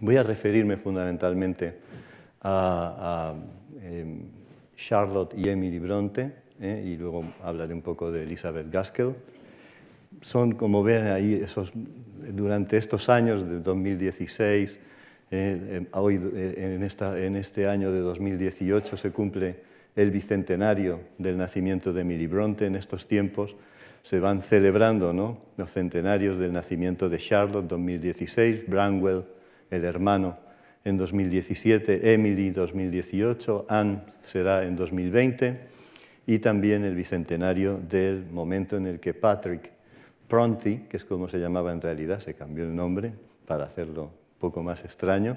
Voy a referirme fundamentalmente a, em, Charlotte y Emily Bronte, eh, y luego hablaré un poco de Elizabeth Gaskell. Son, como ven ahí, esos, durante estos años de 2016, eh, em, hoy, eh, en, este año de 2018 se cumple el bicentenario del nacimiento de Emily Bronte. En estos tiempos se van celebrando ¿no? los centenarios del nacimiento de Charlotte 2016, Branwell el hermano en 2017, Emily 2018, Anne será en 2020 y también el bicentenario del momento en el que Patrick Pronti, que es como se llamaba en realidad, se cambió el nombre para hacerlo un poco más extraño,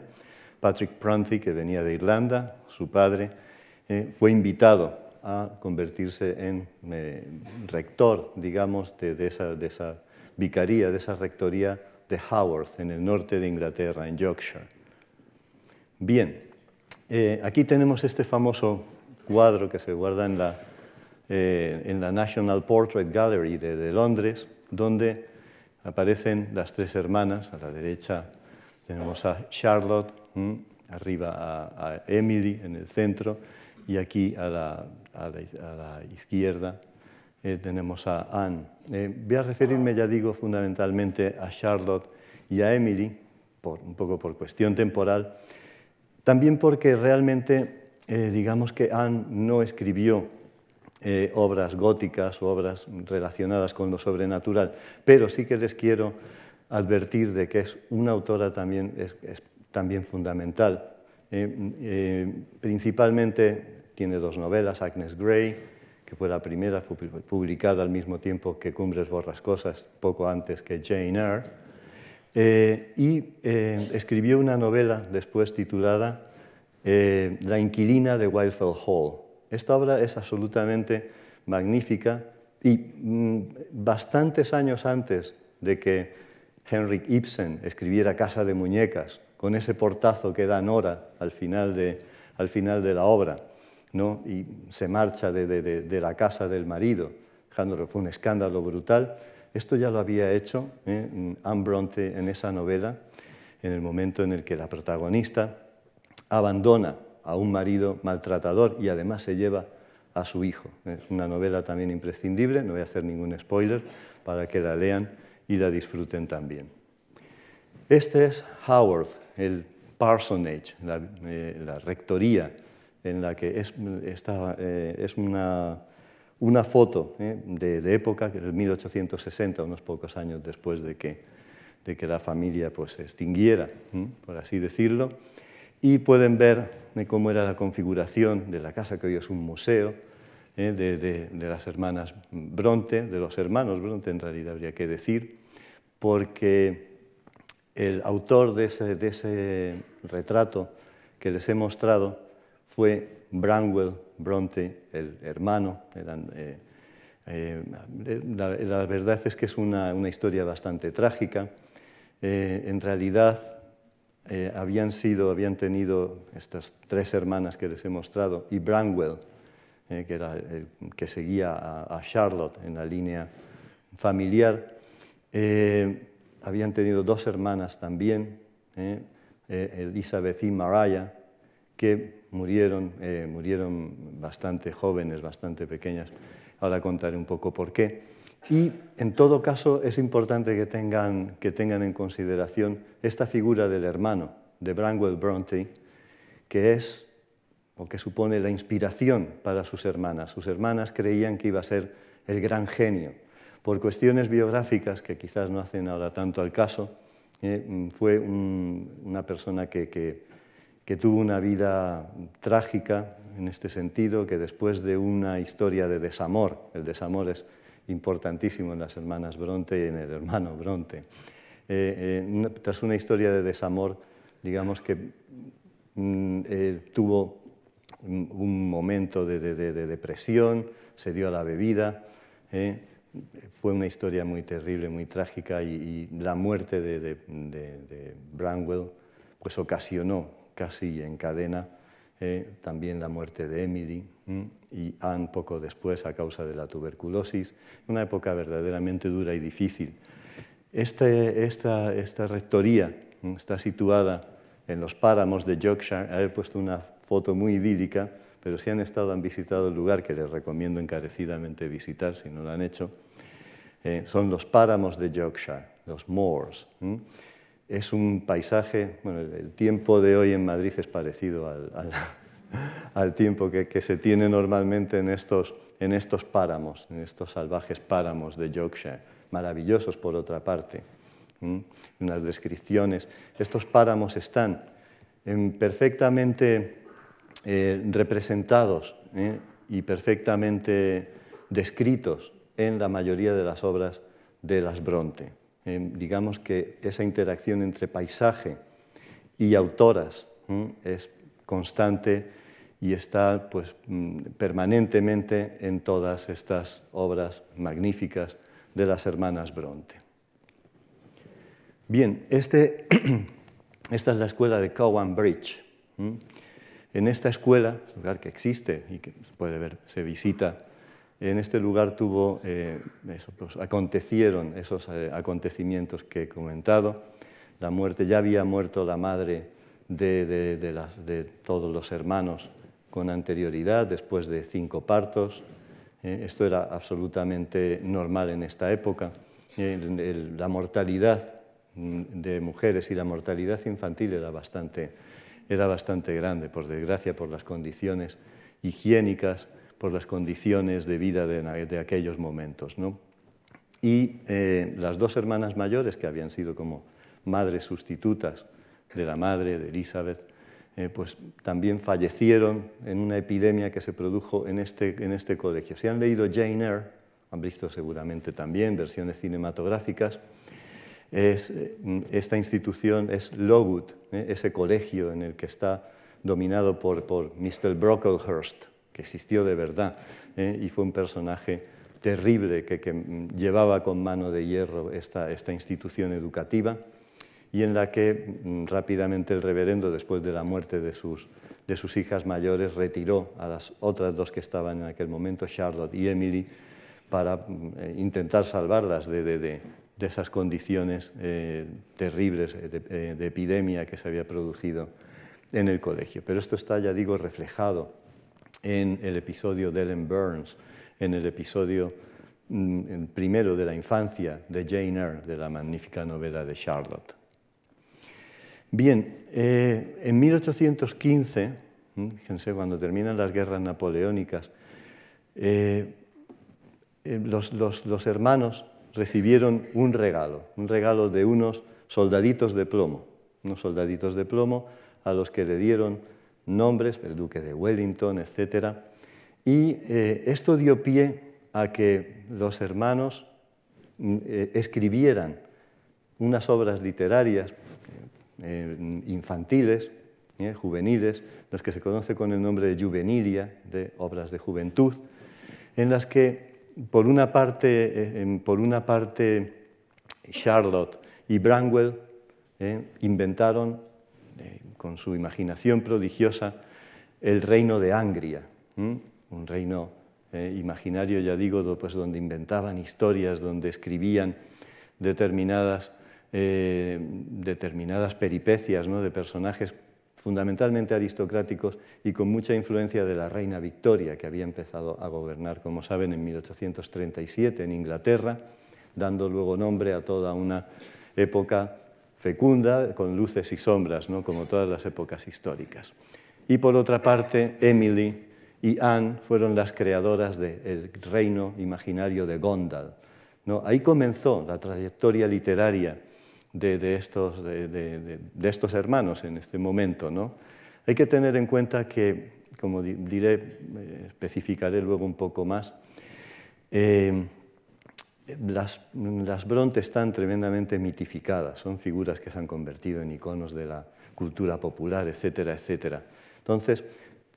Patrick Pronti, que venía de Irlanda, su padre, eh, fue invitado a convertirse en eh, rector, digamos, de esa vicaría, de esa rectoría de Haworth, en el norte de Inglaterra, en Yorkshire. Bien, eh, aquí tenemos este famoso cuadro que se guarda en la, eh, National Portrait Gallery de, Londres, donde aparecen las tres hermanas. A la derecha tenemos a Charlotte, arriba a, Emily en el centro, y aquí a la izquierda eh, tenemos a Anne. Eh, voy a referirme, ya digo, fundamentalmente a Charlotte y a Emily, por, un poco por cuestión temporal, también porque realmente, eh, digamos que Anne no escribió obras góticas o obras relacionadas con lo sobrenatural, pero sí que les quiero advertir de que es una autora también, también fundamental. principalmente tiene dos novelas, Agnes Grey, que fue la primera publicada al mismo tiempo que Cumbres Borrascosas, poco antes que Jane Eyre, eh, y eh, escribió una novela después titulada eh, La inquilina de Wildfell Hall. Esta obra es absolutamente magnífica y mm, bastantes años antes de que Henrik Ibsen escribiera Casa de Muñecas, con ese portazo que da Nora final al final de la obra. ¿no? y se marcha de, la casa del marido, dejándolo, fue un escándalo brutal. Esto ya lo había hecho ¿eh? Anne Bronte en esa novela, en el momento en el que la protagonista abandona a un marido maltratador y además se lleva a su hijo. Es una novela también imprescindible, no voy a hacer ningún spoiler, para que la lean y la disfruten también. Este es Howard, el parsonage, la eh, rectoría en la que es, eh, es una, una foto ¿eh? de, época, que es 1860, unos pocos años después de que, de que la familia pues, se extinguiera, por así decirlo. Y pueden ver ¿eh? cómo era la configuración de la casa, que hoy es un museo, de, de, de las hermanas Bronte, de los hermanos Bronte en realidad habría que decir, porque el autor de ese, de ese retrato que les he mostrado fue Branwell Bronte, el hermano. Eh, eh, la, verdad es que es una, historia bastante trágica. Eh, en realidad, habían sido, habían tenido estas tres hermanas que les he mostrado y Bramwell, que seguía a, a, Charlotte en la línea familiar. habían tenido dos hermanas también, Elizabeth y Mariah, que murieron, eh, murieron bastante jóvenes, bastante pequeñas. Ahora contaré un poco por qué. Y en todo caso es importante que tengan, que tengan en consideración esta figura del hermano de Branwell Bronte, que es o que supone la inspiración para sus hermanas. Sus hermanas creían que iba a ser el gran genio. Por cuestiones biográficas, que quizás no hacen ahora tanto al caso, eh, fue una persona que que tuvo una vida trágica en este sentido, que después de una historia de desamor, el desamor es importantísimo en las hermanas Bronte y en el hermano Bronte, eh, eh, tras una historia de desamor, digamos que mm, eh, tuvo un momento de, depresión, se dio a la bebida, fue una historia muy terrible, muy trágica y, la muerte de, Branwell pues ocasionó casi en cadena, eh, también la muerte de Emily y Anne poco después a causa de la tuberculosis, una época verdaderamente dura y difícil. Este, esta, rectoría está situada en los páramos de Yorkshire, he puesto una foto muy idílica, pero si han estado, han visitado el lugar que les recomiendo encarecidamente visitar si no lo han hecho, eh, son los páramos de Yorkshire, los moors es un paisaje, bueno, el tiempo de hoy en Madrid es parecido al, tiempo que, se tiene normalmente en estos, en estos páramos, en estos salvajes páramos de Yorkshire, maravillosos por otra parte. en las descripciones. Estos páramos están perfectamente eh, representados ¿eh? y perfectamente descritos en la mayoría de las obras de las Bronte digamos que esa interacción entre paisaje y autoras es constante y está pues, mm, permanentemente en todas estas obras magníficas de las hermanas Bronte. Bien, este, esta es la escuela de Cowan Bridge. En esta escuela, lugar que existe y que puede ver, se visita en este lugar tuvo, eh, pues, acontecieron esos eh, acontecimientos que he comentado. La muerte, ya había muerto la madre de, todos los hermanos con anterioridad, después de cinco partos. Eh, esto era absolutamente normal en esta época. la mortalidad de mujeres y la mortalidad infantil era bastante, era bastante grande, por desgracia, por las condiciones higiénicas por las condiciones de vida de, aquellos momentos. Y eh, las dos hermanas mayores, que habían sido como madres sustitutas de la madre, de Elizabeth, eh, pues también fallecieron en una epidemia que se produjo en este, en este colegio. Si han leído Jane Eyre, han visto seguramente también versiones cinematográficas, es, eh, esta institución es Lowood, ese colegio en el que está dominado por, por Mr. Brocklehurst, existió de verdad ¿eh? y fue un personaje terrible que, llevaba con mano de hierro esta, institución educativa y en la que mm, rápidamente el reverendo, después de la muerte de sus, de sus hijas mayores, retiró a las otras dos que estaban en aquel momento, Charlotte y Emily, para mm, eh, intentar salvarlas de, esas condiciones eh, terribles de, epidemia que se había producido en el colegio. Pero esto está, ya digo, reflejado en el episodio de Ellen Burns, en el episodio mm, primero de la infancia de Jane Eyre, de la magnífica novela de Charlotte. Bien, eh, en 1815, mm, fíjense, cuando terminan las guerras napoleónicas, eh, eh, los hermanos recibieron un regalo, un regalo de unos soldaditos de plomo, unos soldaditos de plomo a los que le dieron nombres, el duque de Wellington, etc. Y eh, esto dio pie a que los hermanos mm, eh, escribieran unas obras literarias eh, infantiles, juveniles, las que se conoce con el nombre de juvenilia, de obras de juventud, en las que por una parte, por una parte Charlotte y Bramwell inventaron eh, con su imaginación prodigiosa, el reino de Angria, un reino eh, imaginario, ya digo, pues donde inventaban historias, donde escribían eh, determinadas, peripecias ¿no? de personajes fundamentalmente aristocráticos y con mucha influencia de la reina Victoria, que había empezado a gobernar, como saben, en 1837 en Inglaterra, dando luego nombre a toda una época fecunda, con luces y sombras, ¿no? como todas las épocas históricas. Y por otra parte, Emily y Anne fueron las creadoras del reino imaginario de Gondal. ¿no? Ahí comenzó la trayectoria literaria de, estos, de, estos, hermanos en este momento. ¿no? Hay que tener en cuenta que, como diré, eh, especificaré luego un poco más, eh, las, las Bronte están tremendamente mitificadas, son figuras que se han convertido en iconos de la cultura popular, etcétera, etcétera. Entonces,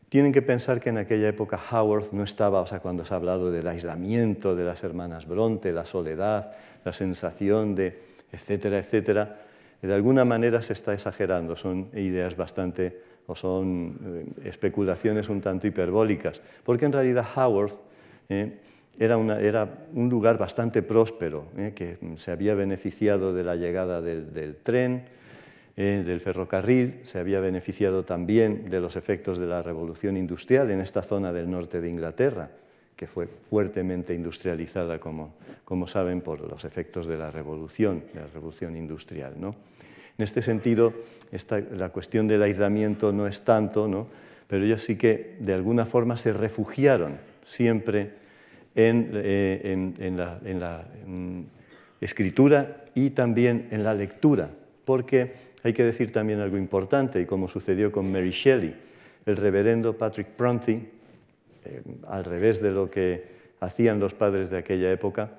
tienen que pensar que en aquella época Howarth no estaba, o sea, cuando se ha hablado del aislamiento de las hermanas Bronte, la soledad, la sensación de, etcétera, etcétera, de alguna manera se está exagerando, son ideas bastante, o son eh, especulaciones un tanto hiperbólicas, porque en realidad Howarth... Eh, era, era un lugar bastante próspero, ¿eh? que se había beneficiado de la llegada del, tren, ¿eh? del ferrocarril, se había beneficiado también de los efectos de la revolución industrial en esta zona del norte de Inglaterra, que fue fuertemente industrializada, como, como saben, por los efectos de la revolución, la revolución industrial. ¿no? En este sentido, esta, la cuestión del aislamiento no es tanto, ¿no? pero ellos sí que de alguna forma se refugiaron siempre eh, en, la, mm, escritura y también en la lectura, porque hay que decir también algo importante, y como sucedió con Mary Shelley, el reverendo Patrick Prunty, eh, al revés de lo que hacían los padres de aquella época,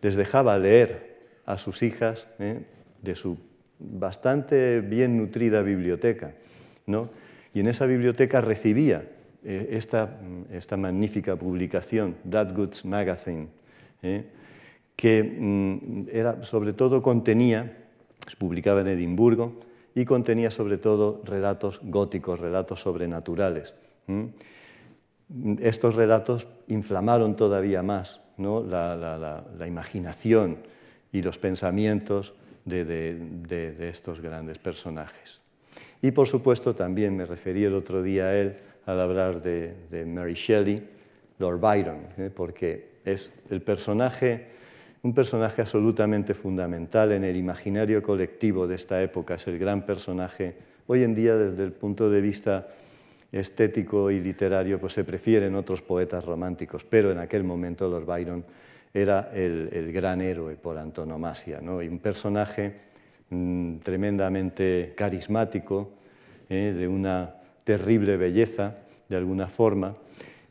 les dejaba leer a sus hijas eh, de su bastante bien nutrida biblioteca. Y en esa biblioteca recibía eh, esta, mm, esta, magnífica publicación, That Goods Magazine, eh, que mm, era, sobre todo contenía, se publicaba en Edimburgo, y contenía sobre todo relatos góticos, relatos sobrenaturales. Estos relatos inflamaron todavía más la, la, imaginación y los pensamientos de, de, de estos grandes personajes. Y por supuesto también me referí el otro día a él, al hablar de, Mary Shelley, Lord Byron, ¿eh? porque es el personaje, un personaje absolutamente fundamental en el imaginario colectivo de esta época, es el gran personaje. Hoy en día, desde el punto de vista estético y literario, pues se prefieren otros poetas románticos, pero en aquel momento Lord Byron era el, gran héroe por antonomasia, ¿no? y un personaje mm, tremendamente carismático, ¿eh? de una terrible belleza, de alguna forma,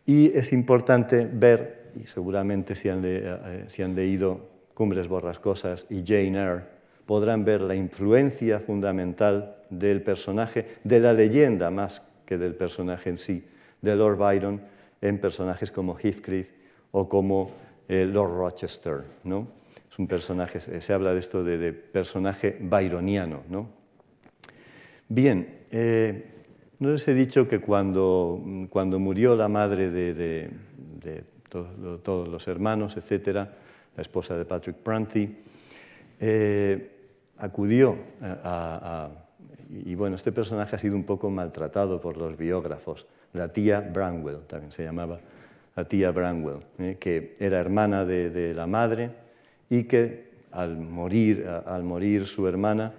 y es importante ver, y seguramente eh, si han, leído Cumbres Borrascosas y Jane Eyre, podrán ver la influencia fundamental del personaje, de la leyenda más que del personaje en sí, de Lord Byron en personajes como Heathcliff o como eh, Lord Rochester. ¿no? Es un se habla de esto de, personaje byroniano. ¿no? Bien, eh, les he dicho que cuando, murió la madre de, todos los hermanos, etc., la esposa de Patrick Pranty, eh, acudió a, y bueno, este personaje ha sido un poco maltratado por los biógrafos. La tía Branwell, también se llamaba la tía Branwell, eh, que era hermana de, la madre y que al morir, al morir su hermana,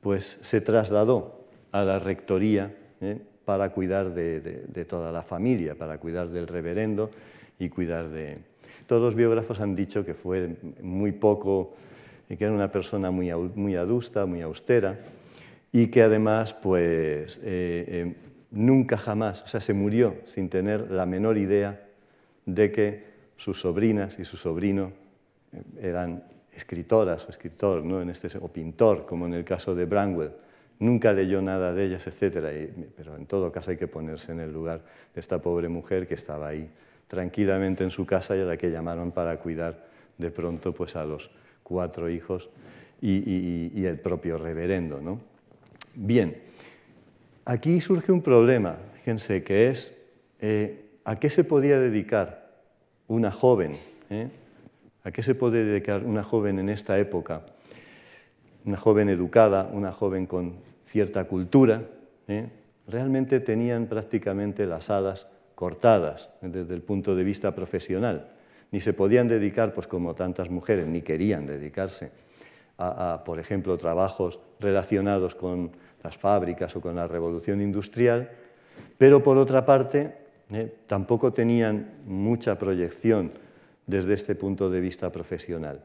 pues se trasladó a la rectoría ¿eh? para cuidar de, toda la familia, para cuidar del reverendo y cuidar de... Todos los biógrafos han dicho que fue muy poco, que era una persona muy, muy adusta, muy austera, y que además pues, eh, eh, nunca jamás, o sea, se murió sin tener la menor idea de que sus sobrinas y su sobrino eran escritoras o escritor, ¿no? en este, pintor, como en el caso de Branwell nunca leyó nada de ellas, etc. Pero en todo caso hay que ponerse en el lugar de esta pobre mujer que estaba ahí tranquilamente en su casa y a la que llamaron para cuidar de pronto pues, a los cuatro hijos y, el propio reverendo. Bien, aquí surge un problema, fíjense, que es eh, a qué se podía dedicar una joven, eh? a qué se puede dedicar una joven en esta época una joven educada, una joven con cierta cultura, ¿eh? realmente tenían prácticamente las alas cortadas desde el punto de vista profesional. Ni se podían dedicar, pues como tantas mujeres, ni querían dedicarse a, por ejemplo, trabajos relacionados con las fábricas o con la revolución industrial, pero por otra parte ¿eh? tampoco tenían mucha proyección desde este punto de vista profesional.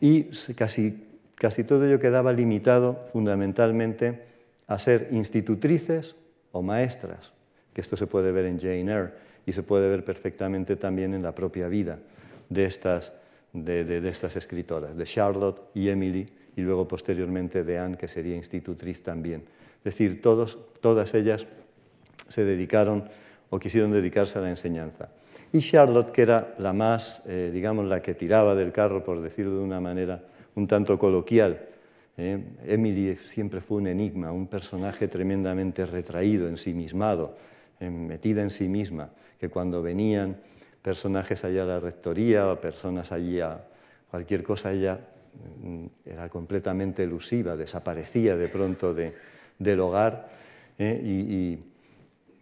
Y casi todo ello quedaba limitado fundamentalmente a ser institutrices o maestras, que esto se puede ver en Jane Eyre y se puede ver perfectamente también en la propia vida de estas, escritoras, de Charlotte y Emily, y luego posteriormente de Anne, que sería institutriz también. Es decir, todos, todas ellas se dedicaron o quisieron dedicarse a la enseñanza. Y Charlotte, que era la más, eh, digamos, la que tiraba del carro, por decirlo de una manera un tanto coloquial, ¿eh? Emily siempre fue un enigma, un personaje tremendamente retraído, ensimismado, eh, metida en sí misma, que cuando venían personajes allá a la rectoría o personas allí a cualquier cosa, ella mm, era completamente elusiva, desaparecía de pronto del hogar ¿eh? y,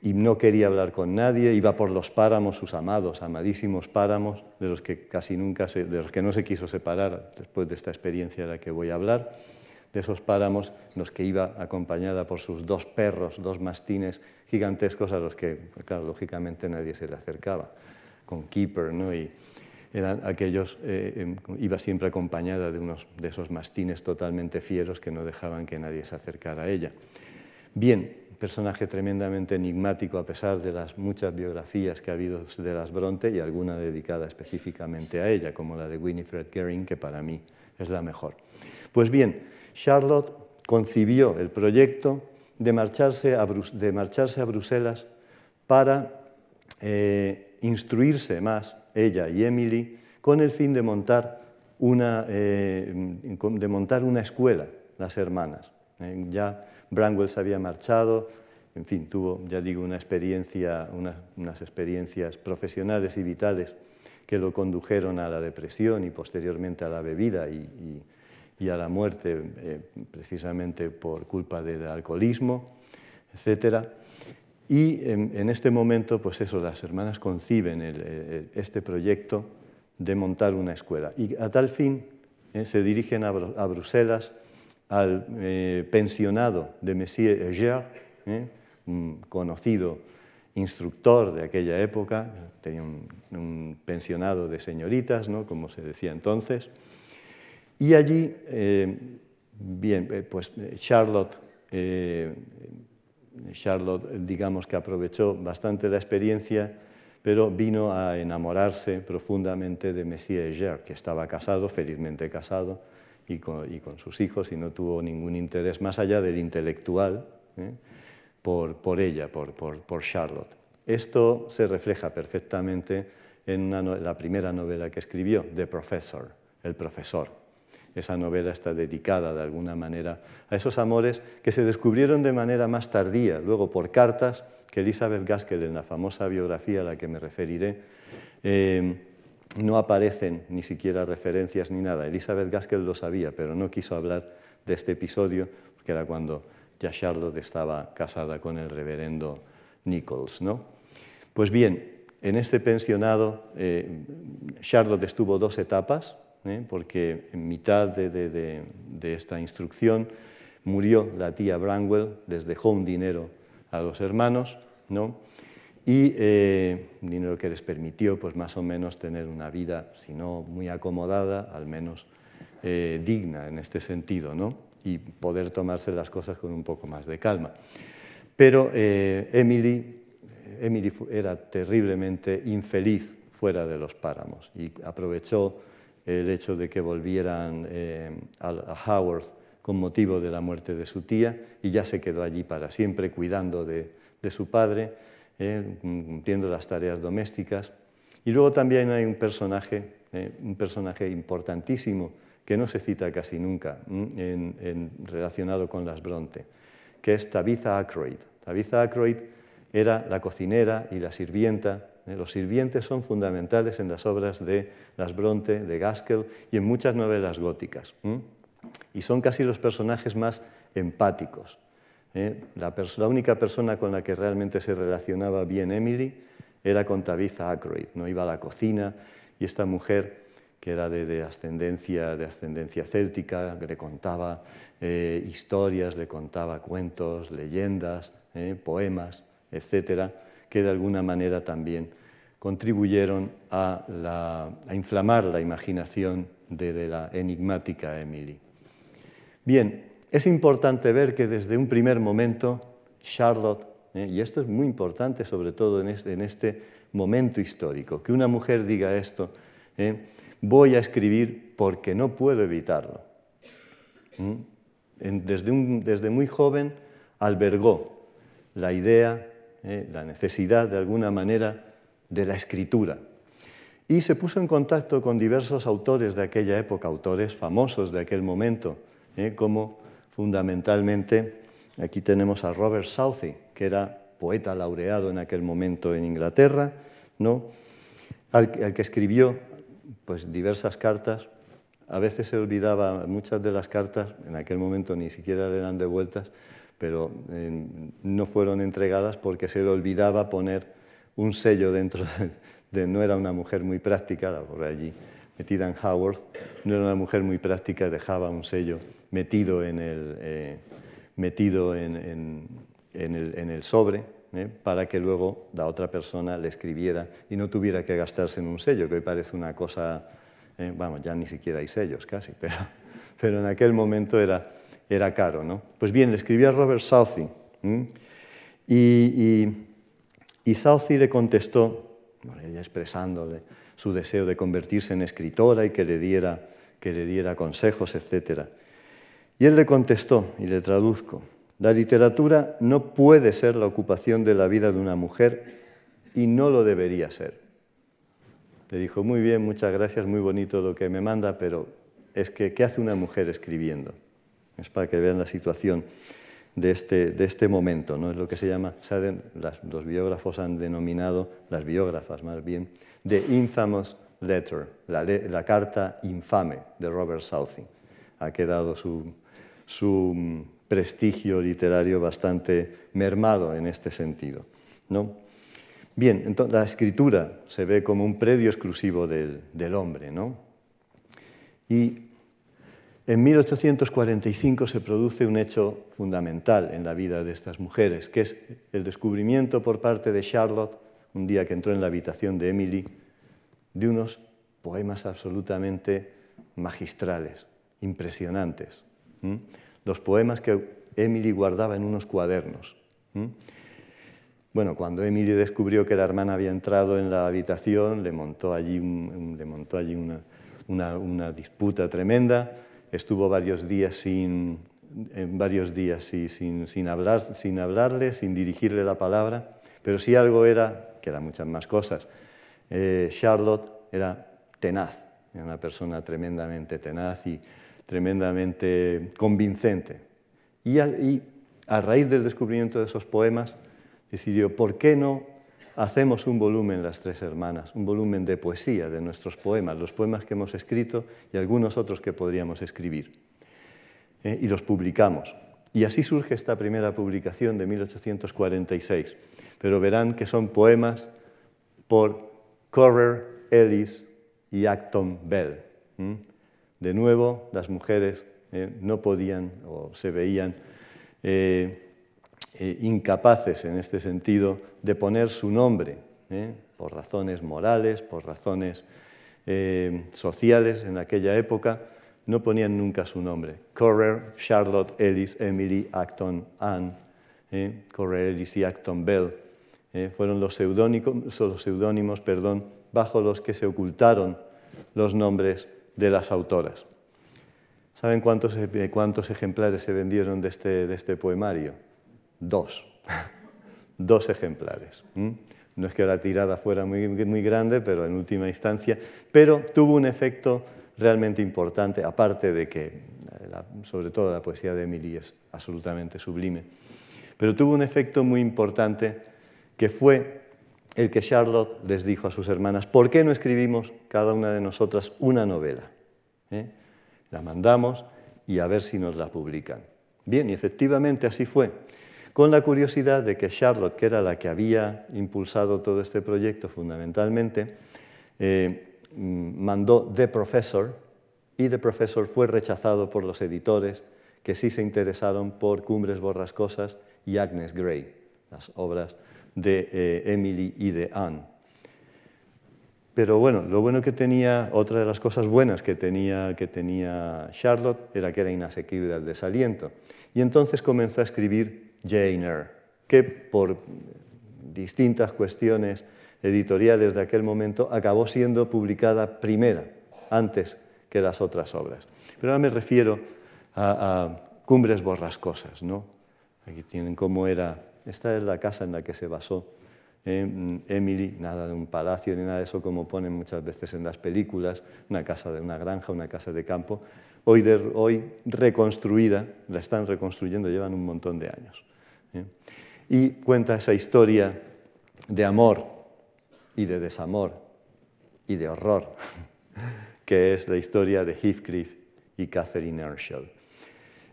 no quería hablar con nadie, iba por los páramos, sus amados, amadísimos páramos, de los que casi nunca de los que no se quiso separar después de esta experiencia de la que voy a hablar de esos páramos, los que iba acompañada por sus dos perros, dos mastines gigantescos a los que, pues claro, lógicamente nadie se le acercaba, con keeper, ¿no? Y eran aquellos, eh, em, iba siempre acompañada de, unos, de esos mastines totalmente fieros que no dejaban que nadie se acercara a ella. Bien, personaje tremendamente enigmático a pesar de las muchas biografías que ha habido de las Bronte y alguna dedicada específicamente a ella, como la de Winifred Gering, que para mí es la mejor. Pues bien, Charlotte concibió el proyecto de marcharse a, Bruselas para eh, instruirse más, ella y Emily, con el fin de montar una, eh, de montar una escuela, las hermanas. Eh, ya Branwell se había marchado, en fin, tuvo, ya digo, una experiencia, unas experiencias profesionales y vitales que lo condujeron a la depresión y posteriormente a la bebida y y a la muerte eh, precisamente por culpa del alcoholismo, etc. Y en, este momento, pues eso, las hermanas conciben este proyecto de montar una escuela. Y a tal fin eh, se dirigen a, Bruselas al eh, pensionado de Monsieur eger un conocido instructor de aquella época, tenía un, un pensionado de señoritas, ¿no? como se decía entonces, y allí, eh, bien, eh, pues eh, Charlotte, Charlotte, digamos que aprovechó bastante la experiencia, pero vino a enamorarse profundamente de Messier Eger, que estaba casado, felizmente casado, y con, sus hijos, y no tuvo ningún interés más allá del intelectual por, ella, por, Charlotte. Esto se refleja perfectamente en la primera novela que escribió, The Professor, El Profesor, esa novela está dedicada de alguna manera a esos amores que se descubrieron de manera más tardía, luego por cartas que Elizabeth Gaskell en la famosa biografía a la que me referiré, eh, no aparecen ni siquiera referencias ni nada. Elizabeth Gaskell lo sabía, pero no quiso hablar de este episodio, porque era cuando ya Charlotte estaba casada con el reverendo Nichols. ¿no? Pues bien, en este pensionado, eh, Charlotte estuvo dos etapas, ¿eh? porque en mitad de, esta instrucción murió la tía Branwell, les dejó un dinero a los hermanos, ¿no? y eh, dinero que les permitió pues, más o menos tener una vida, si no muy acomodada, al menos eh, digna en este sentido, ¿no? y poder tomarse las cosas con un poco más de calma. Pero eh, Emily Emily era terriblemente infeliz fuera de los páramos y aprovechó el hecho de que volvieran eh, a Howard con motivo de la muerte de su tía y ya se quedó allí para siempre cuidando de, su padre, eh, cumpliendo las tareas domésticas. Y luego también hay un personaje, eh, un personaje importantísimo que no se cita casi nunca mm, en, relacionado con las Bronte, que es Tabitha Ackroyd. Tabitha Ackroyd era la cocinera y la sirvienta eh, los sirvientes son fundamentales en las obras de Las Bronte, de Gaskell y en muchas novelas góticas. Y son casi los personajes más empáticos. ¿eh? La, única persona con la que realmente se relacionaba bien Emily era con Tabitha Ackroyd. No iba a la cocina y esta mujer que era de, ascendencia, de ascendencia céltica, le contaba eh, historias, le contaba cuentos, leyendas, poemas, etcétera que de alguna manera también contribuyeron a, inflamar la imaginación de, la enigmática Emily. Bien, es importante ver que desde un primer momento Charlotte, eh, y esto es muy importante sobre todo en este, momento histórico, que una mujer diga esto, eh, voy a escribir porque no puedo evitarlo. Mm. desde muy joven albergó la idea eh, la necesidad de alguna manera de la escritura. Y se puso en contacto con diversos autores de aquella época, autores famosos de aquel momento, eh, como fundamentalmente aquí tenemos a Robert Southey, que era poeta laureado en aquel momento en Inglaterra, al, que escribió pues, diversas cartas a veces se olvidaba, muchas de las cartas, en aquel momento ni siquiera le eran devueltas, pero em, no fueron entregadas porque se le olvidaba poner un sello dentro de, no era una mujer muy práctica, la allí, metida en Howard, no era una mujer muy práctica, dejaba un sello metido en el, eh, metido en, en, el, sobre, ¿eh? para que luego la otra persona le escribiera y no tuviera que gastarse en un sello, que hoy parece una cosa, eh, vamos, ya ni siquiera hay sellos casi, pero, pero en aquel momento era era caro. ¿no? Pues bien, le a Robert Southey y, Southey le contestó, ella expresándole su deseo de convertirse en escritora y que le diera, que le diera consejos, etc. Y él le contestó, y le traduzco, la literatura no puede ser la ocupación de la vida de una mujer y no lo debería ser. Le dijo, muy bien, muchas gracias, muy bonito lo que me manda, pero es que, ¿qué hace una mujer escribiendo? Es para que vean la situación de este, de este momento. ¿no? Es lo que se llama, saben, los biógrafos han denominado, las biógrafas más bien, The Infamous Letter, la, carta infame de Robert Southey. Ha quedado su, mm, prestigio literario bastante mermado en este sentido. ¿no? Bien, entonces, la escritura se ve como un predio exclusivo del, del hombre, ¿no? Y en 1845 se produce un hecho fundamental en la vida de estas mujeres, que es el descubrimiento por parte de Charlotte, un día que entró en la habitación de Emily, de unos poemas absolutamente magistrales, impresionantes. Los poemas que Emily guardaba en unos cuadernos. Bueno, cuando Emily descubrió que la hermana había entrado en la habitación, le montó allí, le montó allí una disputa tremenda estuvo varios días sin, eh, varios días sin, hablar, sin hablarle, sin dirigirle la palabra, pero si algo era, que eran muchas más cosas, eh, Charlotte era tenaz, era una persona tremendamente tenaz y tremendamente convincente. Y y a raíz del descubrimiento de esos poemas, decidió, ¿por qué no hacemos un volumen las tres hermanas, un volumen de poesía de nuestros poemas, los poemas que hemos escrito y algunos otros que podríamos escribir. Eh, y los publicamos. Y así surge esta primera publicación de 1846. Pero verán que son poemas por Correr, Ellis y Acton Bell. De nuevo, las mujeres eh, no podían o se veían eh, eh, incapaces en este sentido de poner su nombre, ¿eh? por razones morales, por razones eh, sociales en aquella época, no ponían nunca su nombre. Correr, Charlotte Ellis, Emily Acton Anne Correr Ellis y Acton Bell fueron los seudónimos, bajo los que se ocultaron los nombres de las autoras. ¿Saben cuántos, ejemplares se vendieron de este, este poemario? dos, dos ejemplares. No es que la tirada fuera muy, grande, pero en última instancia, pero tuvo un efecto realmente importante, aparte de que, eh, sobre todo la poesía de Emily es absolutamente sublime, pero tuvo un efecto muy importante que fue el que Charlotte les dijo a sus hermanas, ¿por qué no escribimos cada una de nosotras una novela? ¿eh? La mandamos y a ver si nos la publican. Bien, y efectivamente así fue con la curiosidad de que Charlotte, que era la que había impulsado todo este proyecto fundamentalmente, eh, mm, mandó The Professor y The Professor fue rechazado por los editores que sí se interesaron por Cumbres Borrascosas y Agnes Grey, las obras de eh, Emily y de Anne. Pero bueno, lo bueno que tenía, otra de las cosas buenas que tenía, que tenía Charlotte era que era inasequible al desaliento. Y entonces comenzó a escribir Jainer, que por distintas cuestiones editoriales de aquel momento acabó siendo publicada primera, antes que las otras obras. Pero ahora me refiero a, Cumbres Borrascosas. ¿no? Aquí tienen cómo era, esta es la casa en la que se basó ¿eh? mm, Emily, nada de un palacio ni nada de eso como ponen muchas veces en las películas, una casa de una granja, una casa de campo, hoy reconstruida, la están reconstruyendo, llevan un montón de años. ¿eh? Y cuenta esa historia de amor y de desamor y de horror, que es la historia de Heathcliff y Catherine Herschel.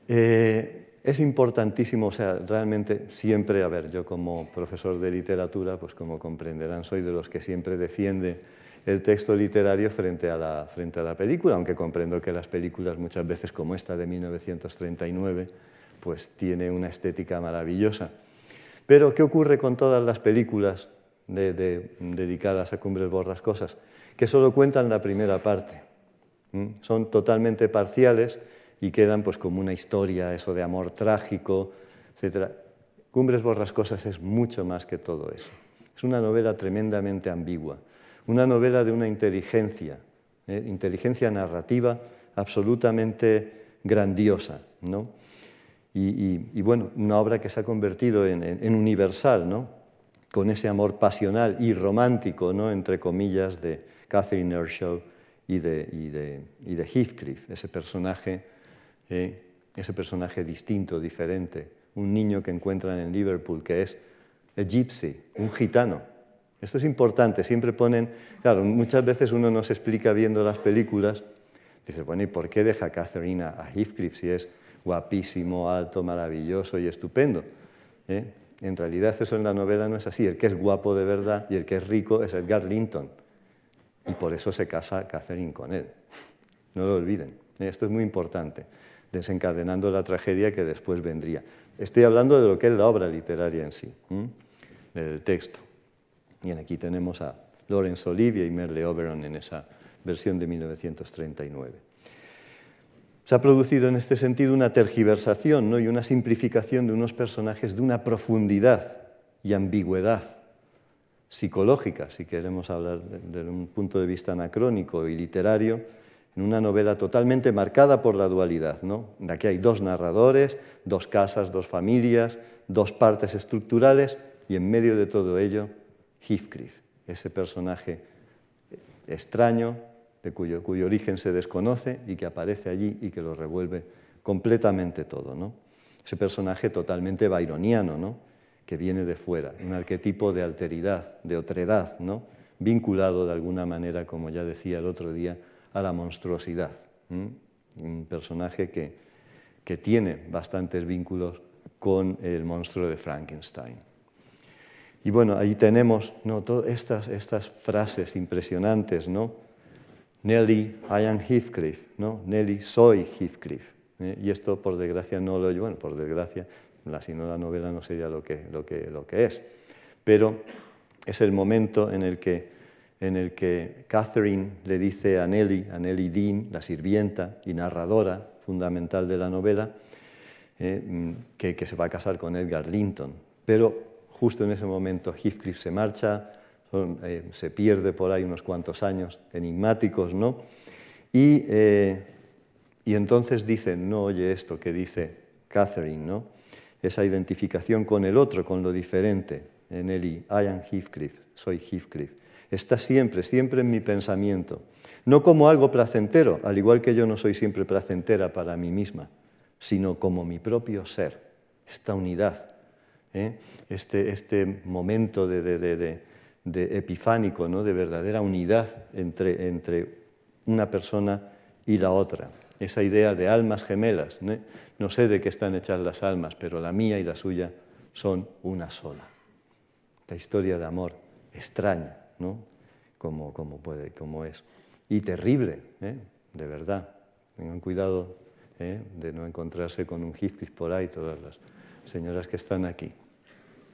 Eh, es importantísimo, o sea, realmente siempre, a ver, yo como profesor de literatura, pues como comprenderán, soy de los que siempre defiende el texto literario frente a la, frente a la película, aunque comprendo que las películas muchas veces como esta de 1939 pues tiene una estética maravillosa. Pero, ¿qué ocurre con todas las películas dedicadas a cumbres borrascosas? Que solo cuentan la primera parte. Son totalmente parciales y quedan pues como una historia, eso de amor trágico, etc. Cumbres borrascosas es mucho más que todo eso. Es una novela tremendamente ambigua, una novela de una inteligencia, ¿eh? inteligencia narrativa absolutamente grandiosa, ¿no? y, bueno, una obra que se ha convertido en, universal, ¿no? con ese amor pasional y romántico, ¿no? entre comillas, de Catherine Herschel y de, y Heathcliff, ese personaje, eh, ese personaje distinto, diferente, un niño que encuentran en Liverpool que es un gypsy, un gitano. Esto es importante, siempre ponen, claro, muchas veces uno nos explica viendo las películas, dice, bueno, ¿y por qué deja Catherine a Heathcliff si es guapísimo, alto, maravilloso y estupendo. ¿eh? En realidad eso en la novela no es así. El que es guapo de verdad y el que es rico es Edgar Linton. Y por eso se casa Catherine con él. No lo olviden. ¿eh? Esto es muy importante, desencadenando la tragedia que después vendría. Estoy hablando de lo que es la obra literaria en sí, del texto. Y aquí tenemos a Lawrence Olivia y Merle Oberon en esa versión de 1939. Se ha producido en este sentido una tergiversación y una simplificación de unos personajes de una profundidad y ambigüedad psicológica, si queremos hablar desde un punto de vista anacrónico y literario, en una novela totalmente marcada por la dualidad. ¿no? hay dos narradores, dos casas, dos familias, dos partes estructurales y en medio de todo ello, Heathcliff, ese personaje extraño, cuyo, origen se desconoce y que aparece allí y que lo revuelve completamente todo. Ese personaje totalmente byroniano, que viene de fuera, un arquetipo de alteridad, de otredad, vinculado de alguna manera, como ya decía el otro día, a la monstruosidad. Un personaje que, tiene bastantes vínculos con el monstruo de Frankenstein. Y bueno, ahí tenemos estas, estas frases impresionantes, ¿no? Nelly, I am Heathcliff, ¿no? Nelly, soy Heathcliff. ¿eh? Y esto, por desgracia, no lo... Bueno, por desgracia, la, si la novela no sería lo que, es. Pero es el momento en el que Catherine le dice a Nelly, a Nelly Dean, la sirvienta y narradora fundamental de la novela, ¿eh? mm, que, que, se va a casar con Edgar Linton. Pero justo en ese momento Heathcliff se marcha, eh, se pierde por ahí unos cuantos años, enigmáticos, ¿no? Y, eh, entonces dicen, no oye esto que dice Catherine, ¿no? Esa identificación con el otro, con lo diferente, en él y I am Heathcliff, soy Heathcliff. Está siempre, siempre en mi pensamiento. No como algo placentero, al igual que yo no soy siempre placentera para mí misma, sino como mi propio ser, esta unidad, ¿eh? este, este momento de, de, de epifánico, ¿no? de verdadera unidad entre, una persona y la otra. Esa idea de almas gemelas. ¿no? sé de qué están hechas las almas, pero la mía y la suya son una sola. La historia de amor extraña, ¿no? como, puede, como es. Y terrible, ¿eh? de verdad. Tengan cuidado ¿eh? de no encontrarse con un Heathcliff por ahí, todas las señoras que están aquí.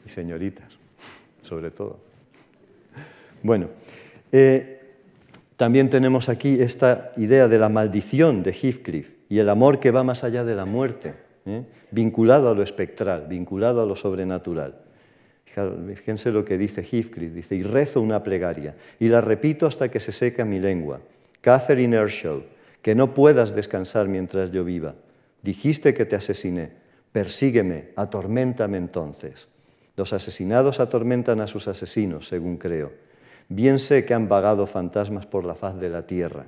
Y señoritas, sobre todo. Bueno, eh, también tenemos aquí esta idea de la maldición de Heathcliff y el amor que va más allá de la muerte, ¿eh? vinculado a lo espectral, vinculado a lo sobrenatural. Fíjense lo que dice Heathcliff, dice, y rezo una plegaria, y la repito hasta que se seca mi lengua. Catherine Herschel, que no puedas descansar mientras yo viva. Dijiste que te asesiné, persígueme, atormentame entonces. Los asesinados atormentan a sus asesinos, según creo Bien sé que han vagado fantasmas por la faz de la tierra.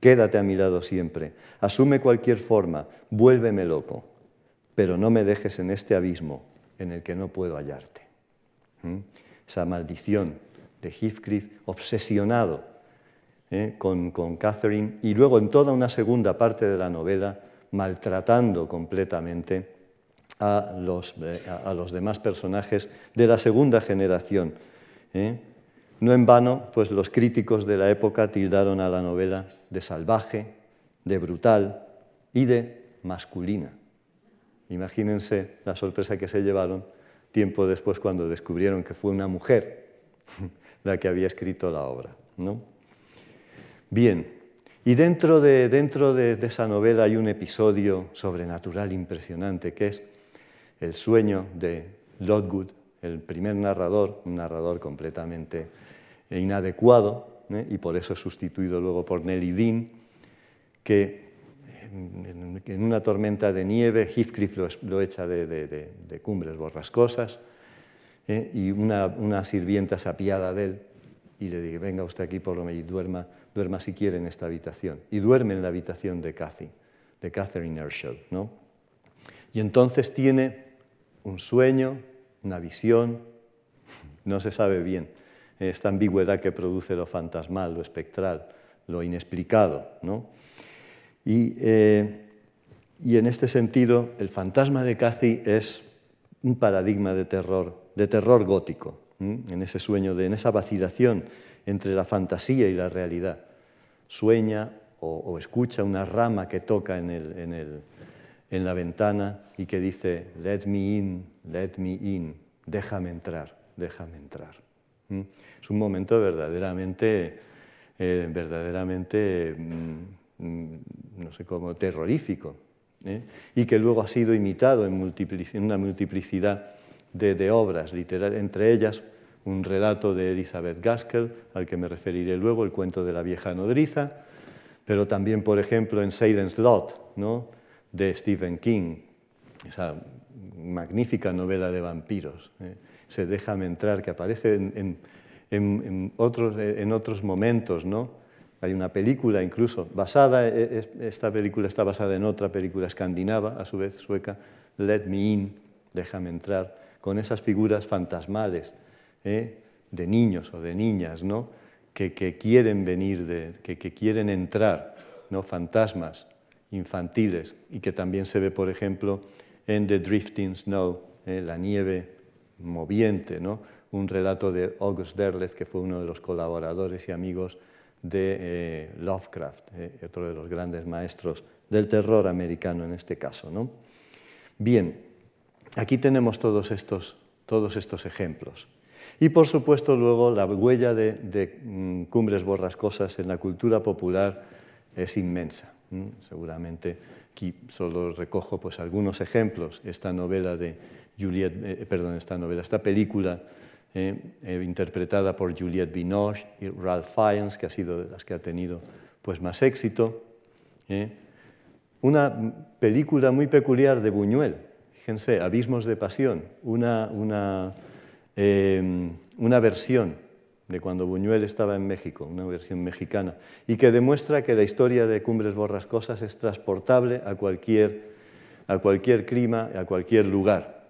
Quédate a mi lado siempre, asume cualquier forma, vuélveme loco, pero no me dejes en este abismo en el que no puedo hallarte. ¿Mm? Esa maldición de Heathcliff obsesionado ¿eh? con, Catherine y luego en toda una segunda parte de la novela maltratando completamente a los, eh, demás personajes de la segunda generación. ¿eh? No en vano, pues los críticos de la época tildaron a la novela de salvaje, de brutal y de masculina. Imagínense la sorpresa que se llevaron tiempo después cuando descubrieron que fue una mujer la que había escrito la obra. Bien, y dentro, de, dentro de, esa novela hay un episodio sobrenatural impresionante que es el sueño de Lodgwood, el primer narrador, un narrador completamente e inadecuado, ¿eh? y por eso es sustituido luego por Nelly que en una tormenta de nieve, Heathcliff lo, echa de, cumbres borrascosas, ¿eh? y una, sirvienta sirvienta apiada de él, y le dice, venga usted aquí por lo menos duerma, duerma si quiere en esta habitación. Y duerme en la habitación de Cathy, de Catherine Herschel. ¿no? Y entonces tiene un sueño, una visión, no se sabe bien, esta ambigüedad que produce lo fantasmal, lo espectral, lo inexplicado. ¿no? Y, eh, en este sentido, el fantasma de Cathy es un paradigma de terror, de terror gótico, en ese sueño, de, en esa vacilación entre la fantasía y la realidad. Sueña o, escucha una rama que toca en la ventana y que dice, let me in, let me in, déjame entrar, déjame entrar. Es un momento verdaderamente, eh, verdaderamente, mm, mm, no sé cómo, terrorífico, ¿eh? y que luego ha sido imitado en, una multiplicidad de, obras literarias, entre ellas un relato de Elizabeth Gaskell, al que me referiré luego, el cuento de la vieja nodriza, pero también, por ejemplo, en Silence Lot, ¿no? de Stephen King, esa magnífica novela de vampiros. ¿eh? se déjame entrar, que aparece en, otros, momentos, ¿no? Hay una película incluso basada, e, e, esta película está basada en otra película escandinava, a su vez sueca, Let Me In, déjame entrar, con esas figuras fantasmales ¿eh? de niños o de niñas, ¿no? Que, quieren venir, de, que, quieren entrar, ¿no? Fantasmas infantiles y que también se ve, por ejemplo, en The Drifting Snow, ¿eh? la nieve moviente, ¿no? un relato de August Derleth, que fue uno de los colaboradores y amigos de eh, Lovecraft, eh, otro de los grandes maestros del terror americano en este caso. ¿no? Bien, aquí tenemos todos estos, todos estos ejemplos. Y por supuesto luego la huella de, de mm, cumbres borrascosas en la cultura popular es inmensa. Seguramente aquí solo recojo pues, algunos ejemplos. Esta novela de Juliette, eh, eh, perdón, esta novela, esta película eh, interpretada por Juliette Binoche y Ralph Fiennes, que ha sido de las que ha tenido pues, más éxito. Una película muy peculiar de Buñuel, fíjense, Abismos de Pasión, una, em, una versión de cuando Buñuel estaba en México, una versión mexicana, y que demuestra que la historia de Cumbres Borrascosas es transportable a cualquier, a cualquier clima, a cualquier lugar.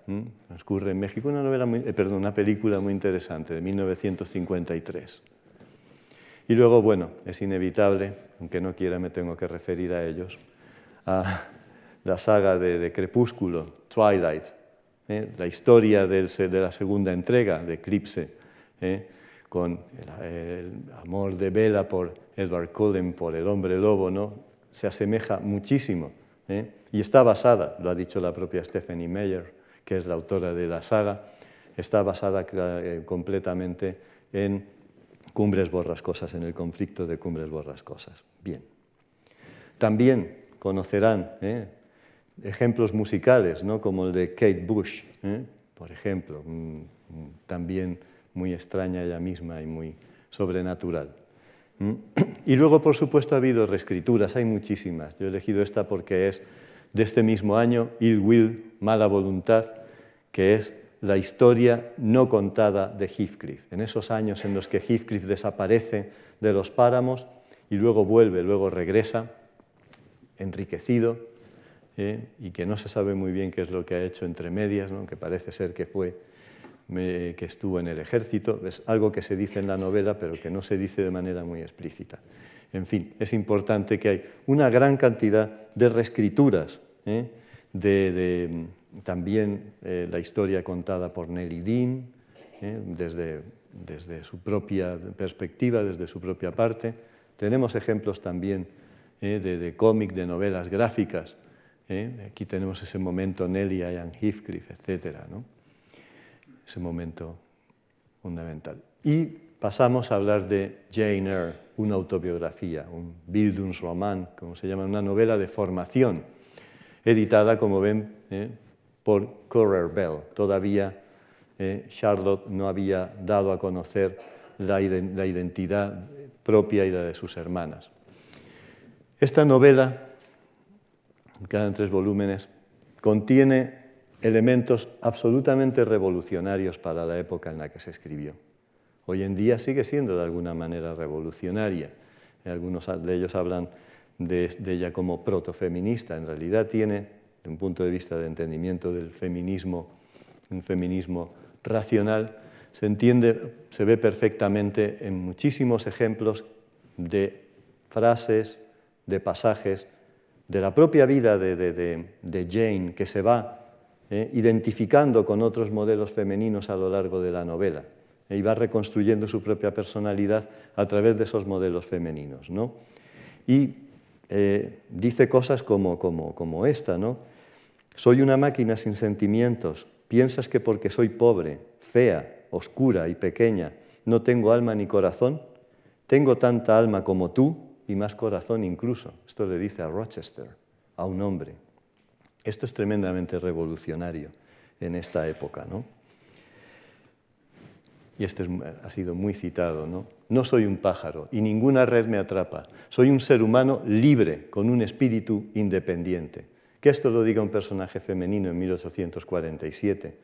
Transcurre en México una, novela eh, perdón, una película muy interesante de 1953. Y luego, bueno, es inevitable, aunque no quiera me tengo que referir a ellos, a la saga de, Crepúsculo, Twilight, ¿eh? la historia de la segunda entrega de Eclipse, ¿eh? con el, amor de Bella por Edward Cullen, por el hombre lobo, ¿no? se asemeja muchísimo. Y está basada, lo ha dicho la propia Stephanie Meyer, que es la autora de la saga, está basada eh, completamente en cumbres borrascosas, en el conflicto de cumbres borrascosas. Bien. También conocerán ¿eh? ejemplos musicales, ¿no? como el de Kate Bush, ¿eh? por ejemplo, mm, mm, también muy extraña ella misma y muy sobrenatural. ¿Mm? Y luego, por supuesto, ha habido reescrituras, hay muchísimas. Yo he elegido esta porque es de este mismo año, ill Will, Mala Voluntad, que es la historia no contada de Heathcliff. En esos años en los que Heathcliff desaparece de los páramos y luego vuelve, luego regresa, enriquecido, ¿eh? y que no se sabe muy bien qué es lo que ha hecho entre medias, aunque que parece ser que fue que estuvo en el ejército, es algo que se dice en la novela, pero que no se dice de manera muy explícita. En fin, es importante que hay una gran cantidad de reescrituras ¿eh? de también eh, la historia contada por Nelly Dean, eh, desde, desde, su propia perspectiva, desde su propia parte. Tenemos ejemplos también eh, de, cómic, de novelas gráficas. Aquí tenemos ese momento Nelly, Ian Heathcliff, etc. ¿no? Ese momento fundamental. Y pasamos a hablar de Jane Eyre, una autobiografía, un Bildungsroman, como se llama, una novela de formación, editada, como ven, por Correr Bell. Todavía eh, Charlotte no había dado a conocer la, identidad propia y la de sus hermanas. Esta novela, que en tres volúmenes, contiene elementos absolutamente revolucionarios para la época en la que se escribió. Hoy en día sigue siendo de alguna manera revolucionaria. Algunos de ellos hablan de, de ella como protofeminista. En realidad tiene de un punto de vista de entendimiento del feminismo, un feminismo racional, se entiende, se ve perfectamente en muchísimos ejemplos de frases, de pasajes, de la propia vida de, Jane, que se va eh, identificando con otros modelos femeninos a lo largo de la novela eh, y va reconstruyendo su propia personalidad a través de esos modelos femeninos. ¿no? Y eh, dice cosas como, como esta, ¿no? Soy una máquina sin sentimientos. ¿Piensas que porque soy pobre, fea, oscura y pequeña, no tengo alma ni corazón? Tengo tanta alma como tú y más corazón incluso. Esto le dice a Rochester, a un hombre. Esto es tremendamente revolucionario en esta época, ¿no? y esto ha sido muy citado, ¿no? No soy un pájaro y ninguna red me atrapa. Soy un ser humano libre, con un espíritu independiente. Que esto lo diga un personaje femenino en 1847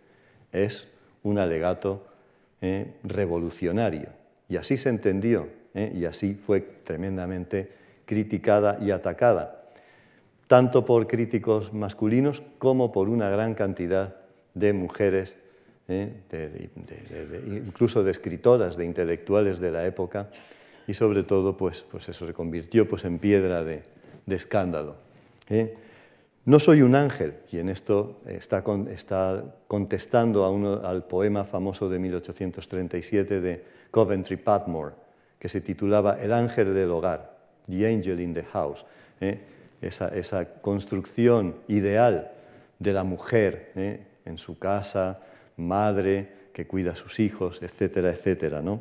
es un alegato eh, revolucionario. Y así se entendió eh, y así fue tremendamente criticada y atacada, tanto por críticos masculinos como por una gran cantidad de mujeres, eh, incluso de escritoras, de intelectuales de la época, y sobre todo pues, pues eso se convirtió pues, en piedra de, escándalo. No soy un ángel, y en esto está, contestando a al poema famoso de 1837 de Coventry Patmore, que se titulaba El ángel del hogar, The Angel in the House, ¿eh? esa, construcción ideal de la mujer ¿eh? en su casa, madre que cuida a sus hijos, etcétera, etcétera. ¿no?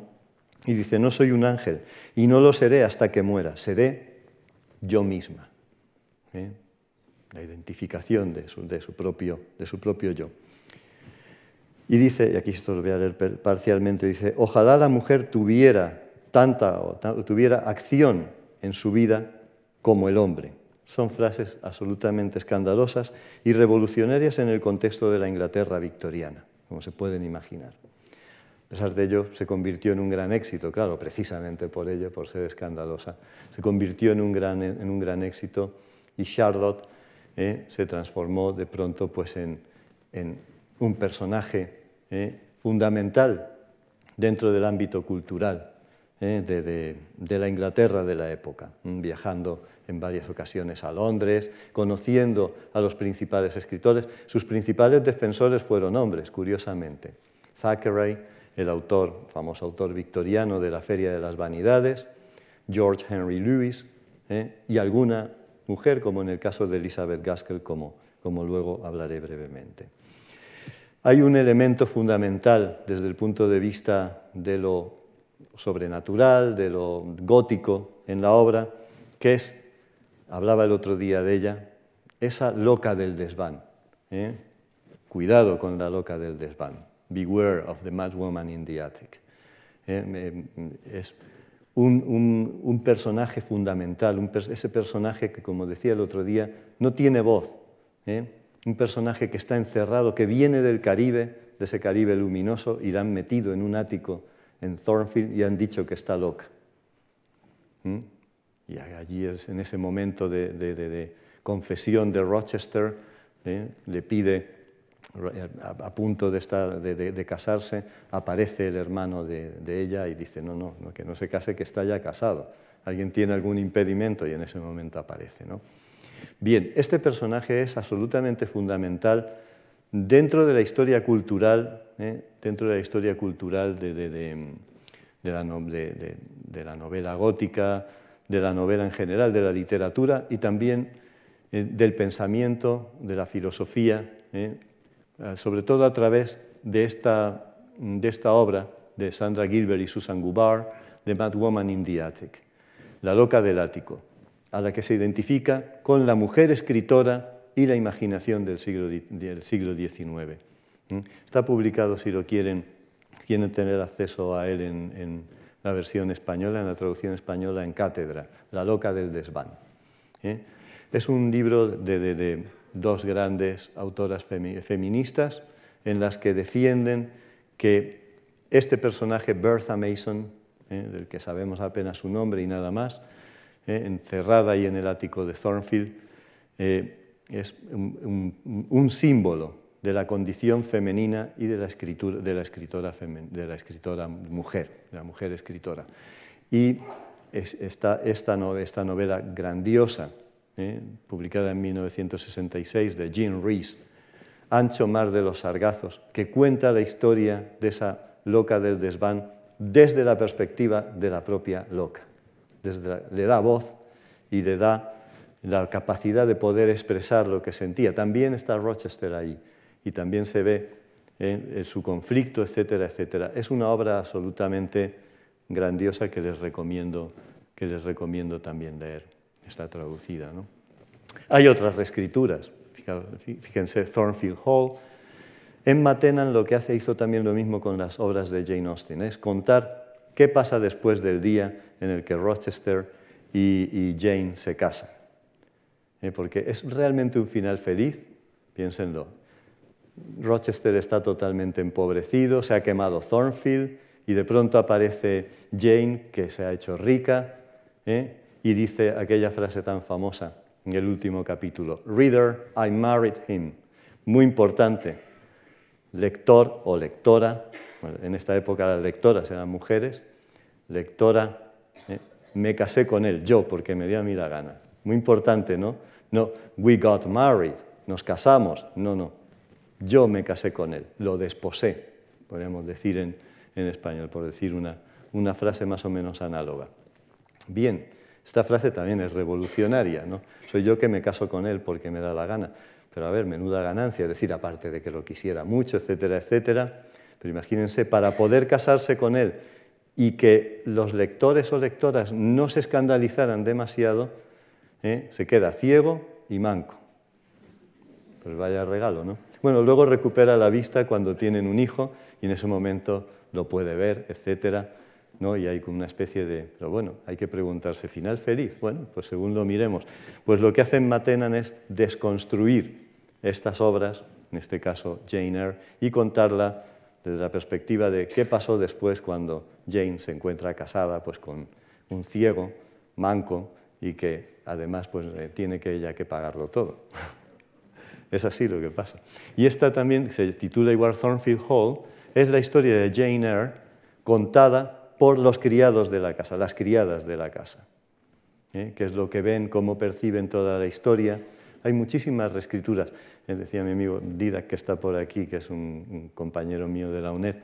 Y dice, no soy un ángel y no lo seré hasta que muera, seré yo misma. ¿eh? la identificación de su, propio, de su propio yo. Y dice, y aquí esto lo voy a leer parcialmente, dice, ojalá la mujer tuviera tanta o tuviera acción en su vida como el hombre. Son frases absolutamente escandalosas y revolucionarias en el contexto de la Inglaterra victoriana, como se pueden imaginar. A pesar de ello, se convirtió en un gran éxito, claro, precisamente por ello, por ser escandalosa, se convirtió en un gran, en un gran éxito y Charlotte ¿eh? se transformó de pronto pues, en, un personaje ¿eh? fundamental dentro del ámbito cultural ¿eh? de, la Inglaterra de la época, viajando en varias ocasiones a Londres, conociendo a los principales escritores. Sus principales defensores fueron hombres, curiosamente. Thackeray, el autor, famoso autor victoriano de la Feria de las Vanidades, George Henry Lewis y alguna mujer, como en el caso de Elizabeth Gaskell, como, como luego hablaré brevemente. Hay un elemento fundamental desde el punto de vista de lo sobrenatural, de lo gótico en la obra, que es, hablaba el otro día de ella, esa loca del desván. ¿eh? Cuidado con la loca del desván. Beware of the mad woman in the attic. Eh, eh, es un, personaje fundamental, ese personaje que, como decía el otro día, no tiene voz, ¿eh? un personaje que está encerrado, que viene del Caribe, de ese Caribe luminoso, y la han metido en un ático en Thornfield y han dicho que está loca. Y allí en ese momento de, confesión de Rochester, ¿eh? le pide eh, a, punto de, estar, de, casarse, aparece el hermano de, ella y dice, no, no, que no se case, que está ya casado. Alguien tiene algún impedimento y en ese momento aparece. ¿no? Bien, este personaje es absolutamente fundamental dentro de la historia cultural, ¿eh? dentro de la historia cultural de, la novela gótica, de la novela en general, de la literatura y también eh, del pensamiento, de la filosofía. Eh, sobre todo a través de esta, obra de Sandra Gilbert y Susan Gubar, The Mad Woman in the Attic, La loca del ático, a la que se identifica con la mujer escritora y la imaginación del siglo, del siglo XIX. Está publicado, si lo quieren, quieren tener acceso a él en, la versión española, en la traducción española, en cátedra, La loca del desván. ¿eh? Es un libro de dos grandes autoras feministas en las que defienden que este personaje, Bertha Mason, eh, del que sabemos apenas su nombre y nada más, eh, encerrada ahí en el ático de Thornfield, eh, es un, símbolo de la condición femenina y de la, escritura, de la, escritora, mujer, de la mujer escritora. Y es esta novela grandiosa ¿eh? publicada en 1966 de Jean Rees, Ancho Mar de los Sargazos, que cuenta la historia de esa loca del desván desde la perspectiva de la propia loca. le da voz y le da la capacidad de poder expresar lo que sentía. También está Rochester ahí y también se ve ¿eh? en su conflicto, etcétera, etcétera. Es una obra absolutamente grandiosa que les recomiendo, que les recomiendo también leer está traducida. Hay otras reescrituras, fíjense, Thornfield Hall. En Matenan lo que hace hizo también lo mismo con las obras de Jane Austen, es contar qué pasa después del día en el que Rochester y, Jane se casan. ¿eh? Porque es realmente un final feliz, piénsenlo. Rochester está totalmente empobrecido, se ha quemado Thornfield y de pronto aparece Jane, que se ha hecho rica, ¿eh? y dice aquella frase tan famosa en el último capítulo, Reader, I married him. Muy importante, lector o lectora, en esta época las lectoras eran mujeres, lectora, eh, me casé con él, yo, porque me dio a mí la gana. Muy importante, ¿no? No, we got married, nos casamos, no, no, yo me casé con él, lo desposé, podríamos decir en, español, por decir una frase más o menos análoga. Bien, esta frase también es revolucionaria, ¿no? Soy yo que me caso con él porque me da la gana. Pero a ver, menuda ganancia, es decir, aparte de que lo quisiera mucho, etcétera, etcétera. Pero imagínense, para poder casarse con él y que los lectores o lectoras no se escandalizaran demasiado, ¿eh? se queda ciego y manco. Pues vaya regalo, ¿no? Bueno, luego recupera la vista cuando tienen un hijo y en ese momento lo puede ver, etcétera. Y hay como una especie de, pero bueno, hay que preguntarse, ¿final feliz? Bueno, pues según lo miremos. Pues lo que hacen Matenan es desconstruir estas obras, en este caso Jane Eyre, y contarla desde la perspectiva de qué pasó después cuando Jane se encuentra casada pues, con un ciego, manco, y que además pues, tiene que ella que pagarlo todo. es así lo que pasa. Y esta también, se titula igual Thornfield Hall, es la historia de Jane Eyre contada por los criados de la casa, las criadas de la casa, ¿eh? que es lo que ven, cómo perciben toda la historia. Hay muchísimas reescrituras. Eh, decía mi amigo Didac, que está por aquí, que es un, compañero mío de la UNED,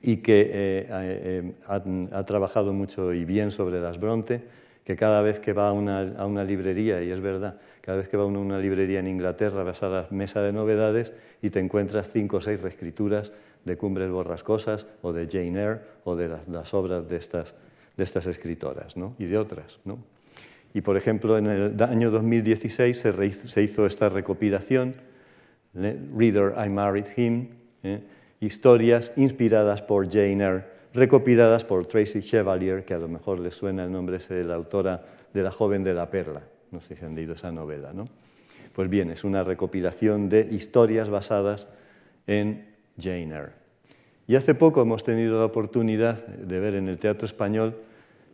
y que eh, ha, trabajado mucho y bien sobre las Bronte, que cada vez que va a una, librería, y es verdad, cada vez que va a una librería en Inglaterra vas a la mesa de novedades y te encuentras cinco o seis reescrituras de Cumbres Borrascosas o de Jane Eyre o de las, obras de estas, de estas escritoras ¿no? y de otras. ¿no? Y por ejemplo, en el año 2016 se, se hizo esta recopilación, Reader, I Married Him, ¿eh? historias inspiradas por Jane Eyre, recopiladas por Tracy Chevalier, que a lo mejor les suena el nombre ese de la autora de La joven de la perla. No sé si han leído esa novela, ¿no? Pues bien, es una recopilación de historias basadas en Jane Eyre. Y hace poco hemos tenido la oportunidad de ver en el Teatro Español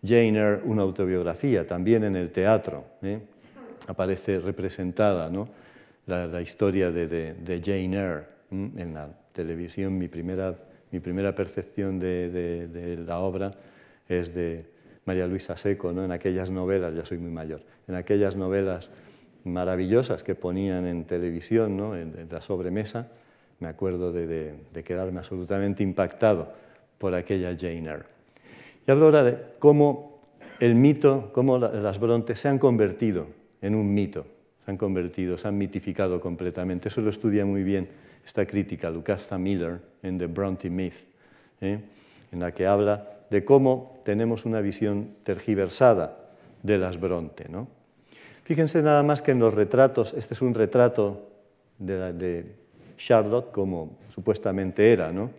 Jane Eyre, una autobiografía, también en el teatro. ¿eh? Aparece representada la, historia de, Jane Eyre en la televisión. Mi primera, percepción de, la obra es de María Luisa Seco, ¿no? en aquellas novelas, ya soy muy mayor, en aquellas novelas maravillosas que ponían en televisión, ¿no? en la sobremesa me acuerdo de, de, de quedarme absolutamente impactado por aquella Jane Eyre. Y hablo ahora de cómo el mito, cómo las Brontes se han convertido en un mito, se han convertido, se han mitificado completamente. Eso lo estudia muy bien esta crítica, Lucasta Miller, en The Bronte Myth, ¿eh? en la que habla de cómo tenemos una visión tergiversada de las brontes. ¿no? Fíjense nada más que en los retratos, este es un retrato de, de Charlotte como supuestamente era, ¿no?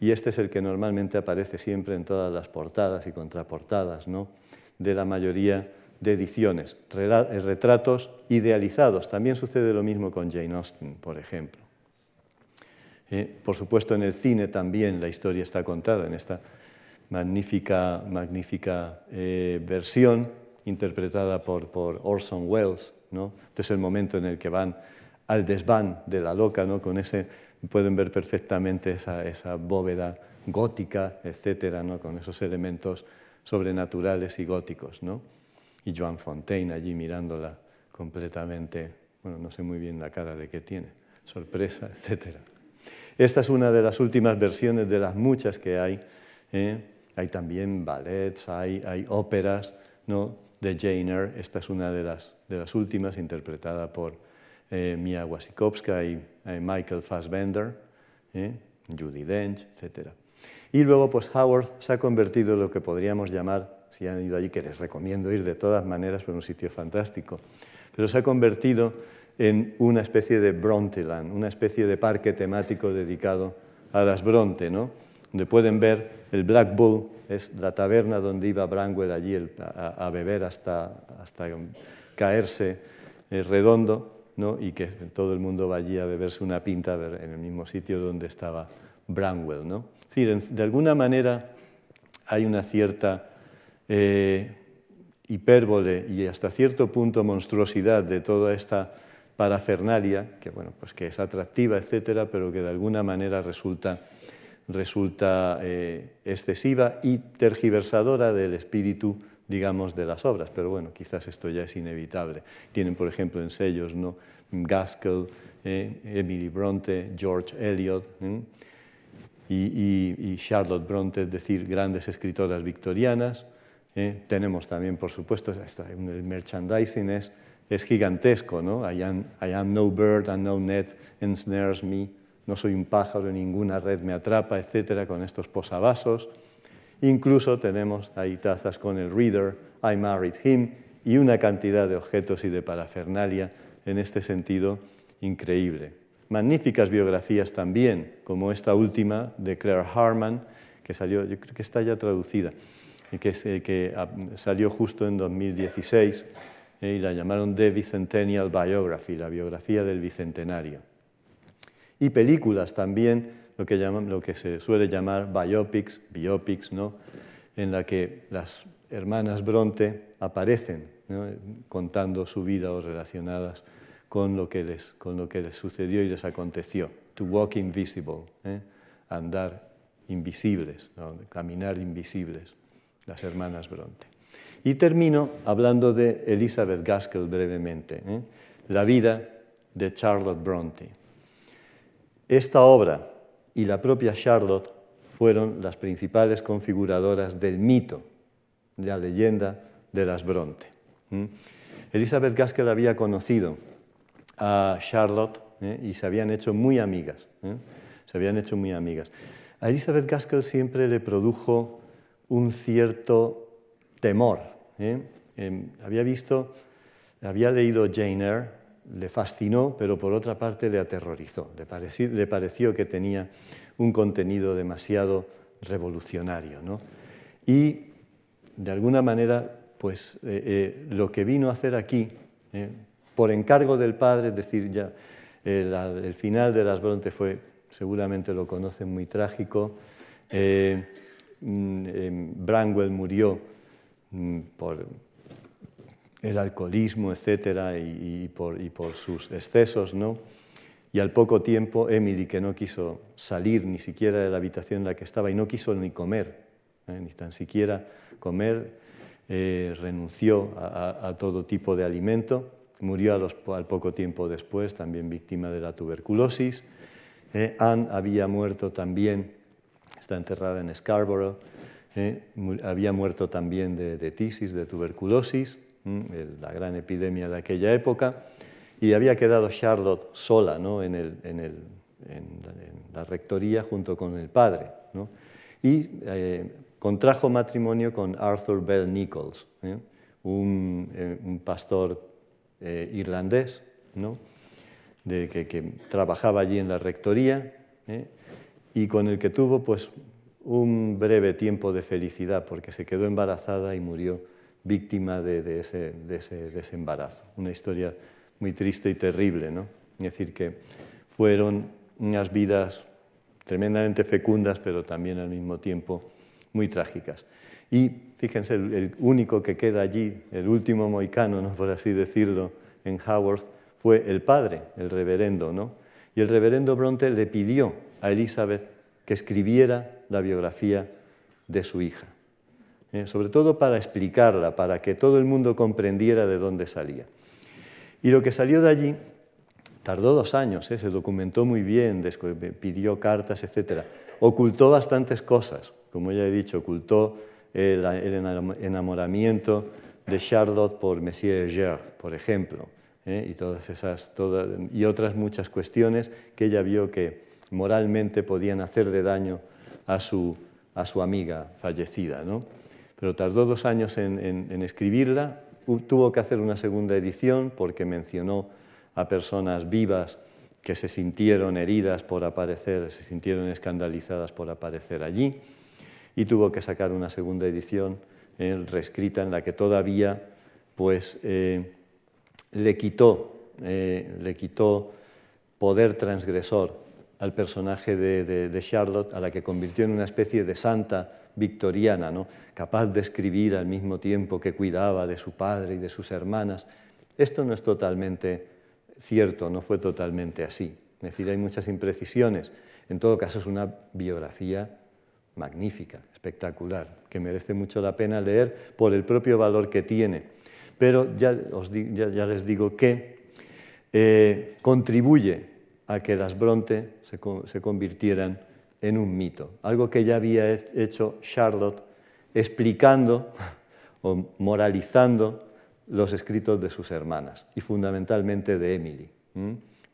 Y este es el que normalmente aparece siempre en todas las portadas y contraportadas, ¿no? De la mayoría de ediciones, eh, retratos idealizados. También sucede lo mismo con Jane Austen, por ejemplo. Eh, por supuesto, en el cine también la historia está contada en esta magnífica, magnífica eh, versión interpretada por, Orson Welles. ¿no? Este es el momento en el que van al desván de la loca, ¿no? con ese, pueden ver perfectamente esa, bóveda gótica, etcétera, ¿no? con esos elementos sobrenaturales y góticos. Y Joan Fontaine allí mirándola completamente, bueno, no sé muy bien la cara de qué tiene, sorpresa, etcétera. Esta es una de las últimas versiones de las muchas que hay. ¿eh? Hay también ballets, hay, óperas ¿no? de Jane Eyre. Esta es una de las, de las últimas interpretada por eh, Mia Wasikowska y eh, Michael Fassbender, eh, Judy Dench, etc. Y luego, pues Howard se ha convertido en lo que podríamos llamar, si han ido allí, que les recomiendo ir de todas maneras, por un sitio fantástico, pero se ha convertido en una especie de Bronteland, una especie de parque temático dedicado a las Bronte, ¿no? donde pueden ver el Black Bull, es la taberna donde iba Branwell allí a, beber hasta, hasta caerse redondo, y que todo el mundo va a beberse una pinta en el mismo sitio donde estaba Bramwell. de alguna manera hay una cierta eh, hipérbole y hasta cierto punto monstruosidad de toda esta parafernalia, que, pues que es atractiva, etcétera, pero que de alguna manera resulta, eh, excesiva y tergiversadora del espíritu digamos, de las obras, pero bueno, quizás esto ya es inevitable. Tienen, por ejemplo, en sellos ¿no? Gaskell, eh, Emily Bronte, George Eliot ¿eh? y, Charlotte Bronte, es decir, grandes escritoras victorianas. ¿eh? Tenemos también, por supuesto, el merchandising es, gigantesco, ¿no? I am, no bird and no net ensnares me, no soy un pájaro, ninguna red me atrapa, etcétera, con estos posavasos. Incluso tenemos ahí tazas con el reader, I married him, y una cantidad de objetos y de parafernalia en este sentido increíble. Magníficas biografías también, como esta última de Claire Harman, que salió, yo creo que está ya traducida, que, que ah, salió justo en 2016 eh, y la llamaron The Bicentennial Biography, la biografía del Bicentenario. Y películas también lo que, se suele llamar biopics, biopics, en la que las hermanas Bronte aparecen contando su vida o relacionadas con lo, que les, sucedió y les aconteció. To walk invisible, ¿eh? andar invisibles, caminar invisibles, las hermanas Bronte. Y termino hablando de Elizabeth Gaskell brevemente, ¿eh? la vida de Charlotte Bronte. Esta obra, y la propia Charlotte fueron las principales configuradoras del mito, de la leyenda de las Bronte. ¿Mm? Elizabeth Gaskell había conocido a Charlotte ¿eh? y se habían hecho muy amigas. ¿eh? Se habían hecho muy amigas. A Elizabeth Gaskell siempre le produjo un cierto temor. ¿eh? Em, había visto, había leído Jane Eyre le fascinó, pero por otra parte le aterrorizó. Le pareció, que tenía un contenido demasiado revolucionario. Y de alguna manera, pues eh, eh, lo que vino a hacer aquí, eh, por encargo del padre, es decir, ya el final de Las Brontes fue, seguramente lo conocen, muy trágico. Mm, Branwell murió mm, por el alcoholismo, etcétera, y, por, sus excesos, ¿no? Y al poco tiempo, Emily, que no quiso salir ni siquiera de la habitación en la que estaba y no quiso ni comer, ¿eh? ni tan siquiera comer, eh, renunció a, todo tipo de alimento, murió al poco tiempo después, también víctima de la tuberculosis. ¿eh? Anne había muerto también, está enterrada en Scarborough, había muerto también de, de tisis, de tuberculosis. Mm, la gran epidemia de aquella época, y había quedado Charlotte sola en, la rectoría junto con el padre. Y eh, contrajo matrimonio con Arthur Bell Nichols, ¿eh? Eh, un, pastor irlandés de, que, que, trabajaba allí en la rectoría y con el que tuvo pues, un breve tiempo de felicidad porque se quedó embarazada y murió víctima de, ese, desembarazo. Una historia muy triste y terrible, ¿no? Es decir, que fueron unas vidas tremendamente fecundas, pero también al mismo tiempo muy trágicas. Y fíjense, el, único que queda allí, el último moicano, ¿no? por así decirlo, en Haworth, fue el padre, el reverendo. ¿no? Y el reverendo Bronte le pidió a Elizabeth que escribiera la biografía de su hija. ¿eh? sobre todo para explicarla, para que todo el mundo comprendiera de dónde salía. Y lo que salió de allí tardó dos años, ¿eh? se documentó muy bien, eh, pidió cartas, etc. Ocultó bastantes cosas, como ya he dicho, ocultó el, enamoramiento de Charlotte por Monsieur Eger, por ejemplo, y, todas esas, y otras muchas cuestiones que ella vio que moralmente podían hacer de daño a su, a su amiga fallecida. ¿no? pero tardó dos años en, escribirla, tuvo que hacer una segunda edición porque mencionó a personas vivas que se sintieron heridas por aparecer, se sintieron escandalizadas por aparecer allí, y tuvo que sacar una segunda edición eh, reescrita en la que todavía pues, eh, le, quitó, eh, le quitó poder transgresor al personaje de, Charlotte, a la que convirtió en una especie de santa victoriana, ¿no? capaz de escribir al mismo tiempo que cuidaba de su padre y de sus hermanas. Esto no es totalmente cierto, no fue totalmente así. Es decir, hay muchas imprecisiones. En todo caso, es una biografía magnífica, espectacular, que merece mucho la pena leer por el propio valor que tiene. Pero ya, les digo que eh, contribuye a que las Bronte se, convirtieran en un mito, algo que ya había hecho Charlotte explicando o moralizando los escritos de sus hermanas y fundamentalmente de Emily,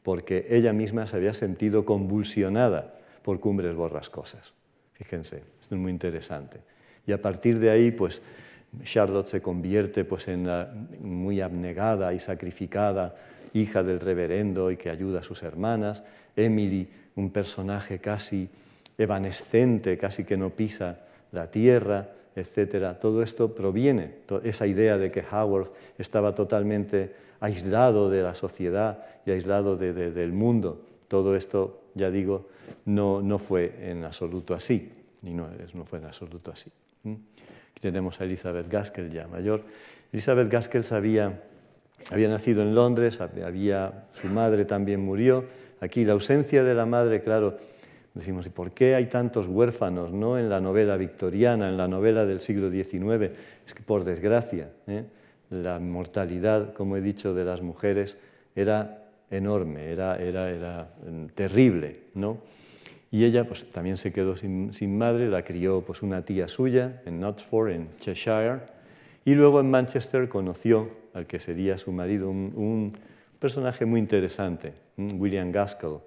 porque ella misma se había sentido convulsionada por cumbres borrascosas. Fíjense, esto es muy interesante. Y a partir de ahí, pues Charlotte se convierte pues, en muy abnegada y sacrificada hija del reverendo y que ayuda a sus hermanas, Emily, un personaje casi evanescente, casi que no pisa la tierra, etcétera. Todo esto proviene, esa idea de que Haworth estaba totalmente aislado de la sociedad y aislado del mundo. Todo esto, ya digo, no, no fue en absoluto así, no, no fue en absoluto así. Aquí ¿Mm? tenemos a Elizabeth Gaskell ya mayor. Elizabeth Gaskell sabía había nacido en Londres, había, su madre también murió. Aquí la ausencia de la madre, claro, decimos, ¿y por qué hay tantos huérfanos ¿no? en la novela victoriana, en la novela del siglo XIX? Es que por desgracia, ¿eh? la mortalidad, como he dicho, de las mujeres era enorme, era, era, era terrible. ¿no? Y ella pues, también se quedó sin, sin, madre, la crió pues, una tía suya en Knutsford, en Cheshire, y luego en Manchester conoció al que sería su marido, un, personaje muy interesante, William Gaskell,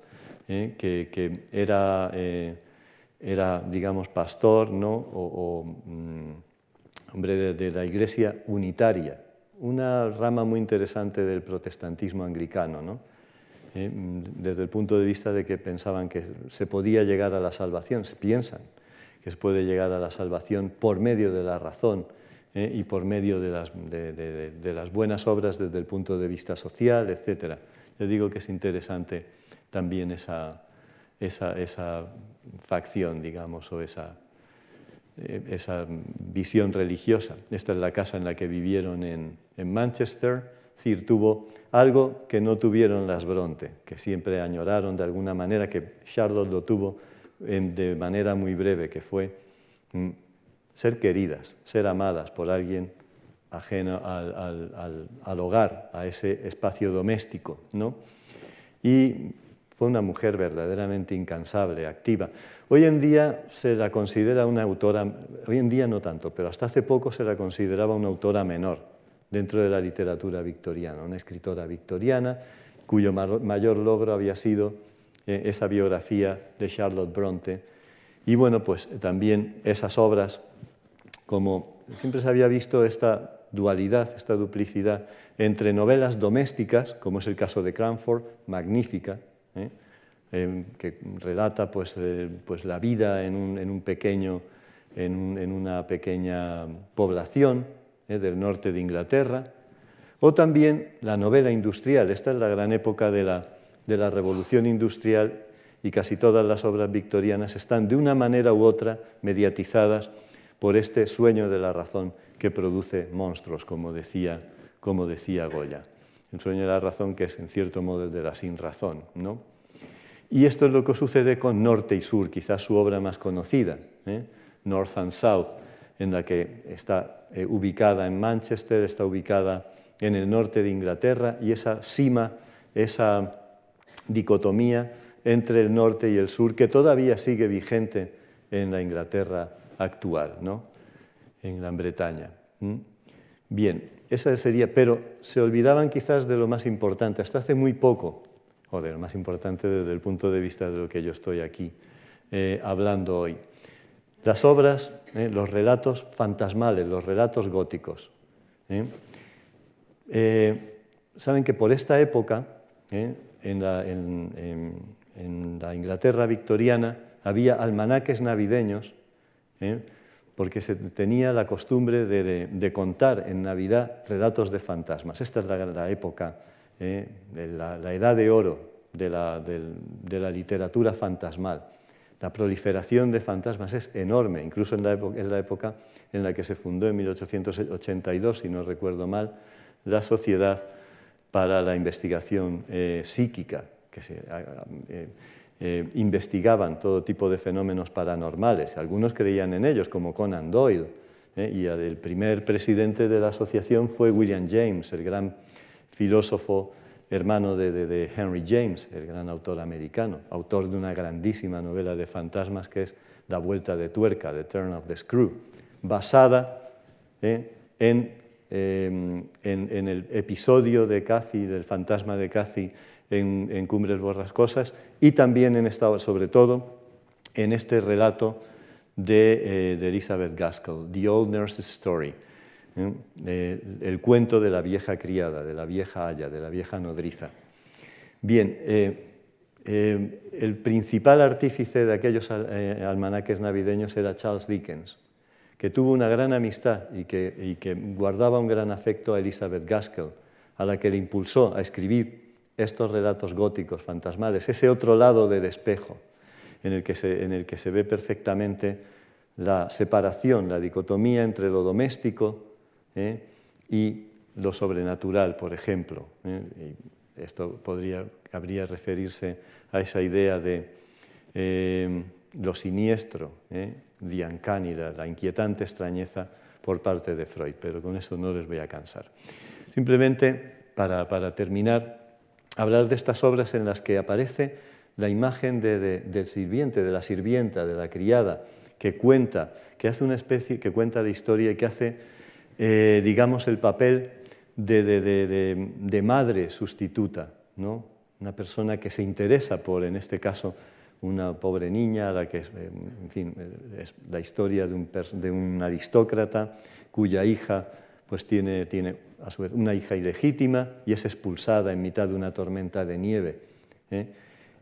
¿eh? que, eh, era, digamos, pastor o, mm, hombre de, la iglesia unitaria, una rama muy interesante del protestantismo anglicano, ¿Eh? desde el punto de vista de que pensaban que se podía llegar a la salvación, se piensan que se puede llegar a la salvación por medio de la razón ¿eh? y por medio de las, de, las, buenas obras desde el punto de vista social, etc. Yo digo que es interesante también esa, esa, esa facción, digamos, o esa, eh, esa, visión religiosa. Esta es la casa en la que vivieron en, en Manchester. decir, tuvo algo que no tuvieron las Bronte, que siempre añoraron de alguna manera, que Charlotte lo tuvo de manera muy breve, que fue mm, ser queridas, ser amadas por alguien ajeno al, hogar, a ese espacio doméstico. ¿no? Y fue una mujer verdaderamente incansable, activa. Hoy en día se la considera una autora, hoy en día no tanto, pero hasta hace poco se la consideraba una autora menor dentro de la literatura victoriana, una escritora victoriana cuyo mayor logro había sido eh, esa biografía de Charlotte Bronte, y bueno, pues eh, también esas obras, como siempre se había visto esta dualidad, esta duplicidad entre novelas domésticas, como es el caso de Cranford, magnífica, ¿eh? em, que relata pues, eh, pues la vida en, un, pequeño, en, una pequeña población del norte de Inglaterra, o también la novela industrial, esta es la gran época de la, de la revolución industrial y casi todas las obras victorianas están de una manera u otra mediatizadas por este sueño de la razón que produce monstruos, como decía, como decía Goya. El sueño de la razón que es en cierto modo de la sin razón, ¿no? Y esto es lo que sucede con Norte y Sur, quizás su obra más conocida, ¿eh? North and South, en la que está eh, ubicada en Manchester, está ubicada en el norte de Inglaterra y esa cima, esa dicotomía entre el norte y el sur que todavía sigue vigente en la Inglaterra actual, ¿no? en Gran Bretaña. Bien, esa sería, pero se olvidaban quizás de lo más importante, hasta hace muy poco, o de lo más importante desde el punto de vista de lo que yo estoy aquí eh, hablando hoy. Las obras, eh, los relatos fantasmales, los relatos góticos. ¿eh? Saben que por esta época, en la, en la Inglaterra victoriana había almanaques navideños, ¿eh? porque se tenía la costumbre de, contar en Navidad relatos de fantasmas. Esta es la, época, ¿eh? la, edad de oro de la, literatura fantasmal. La proliferación de fantasmas es enorme, incluso en la, época, en la que se fundó en 1882, si no recuerdo mal, la Sociedad para la Investigación eh, Psíquica, que se eh, eh, investigaban todo tipo de fenómenos paranormales. Algunos creían en ellos, como Conan Doyle. ¿eh? y el primer presidente de la asociación fue William James, el gran filósofo hermano de, Henry James, el gran autor americano, autor de una grandísima novela de fantasmas que es La Vuelta de Tuerca, The Turn of the Screw, basada em, en, el episodio de Cathy, del fantasma de Cathy en, Cumbres Borrascosas y también en sobre todo en este relato eh, de, Elizabeth Gaskell, The Old Nurse's Story, ¿eh? Eh, el cuento de la vieja criada, de la vieja haya, de la vieja nodriza. Bien, el principal artífice de aquellos almanaques navideños era Charles Dickens, que tuvo una gran amistad y que, y que guardaba un gran afecto a Elizabeth Gaskell, a la que le impulsó a escribir estos relatos góticos, fantasmales, ese otro lado del espejo en el que se, en el que se ve perfectamente la separación, la dicotomía entre lo doméstico ¿eh? y lo sobrenatural, por ejemplo. ¿eh? esto podría, habría referirse a esa idea de em, lo siniestro, ¿eh? diancánida, la inquietante extrañeza por parte de Freud, pero con eso no les voy a cansar. Simplemente, para terminar, hablar de estas obras en las que aparece la imagen del sirviente, de la sirvienta, de la criada, que cuenta, que hace una especie, que cuenta la historia y que hace, eh, digamos, el papel de, madre sustituta, ¿no? una persona que se interesa por, en este caso, una pobre niña, la que, eh, en fin, es la historia de un, de un aristócrata cuya hija pues tiene, tiene a su vez una hija ilegítima y es expulsada en mitad de una tormenta de nieve ¿eh?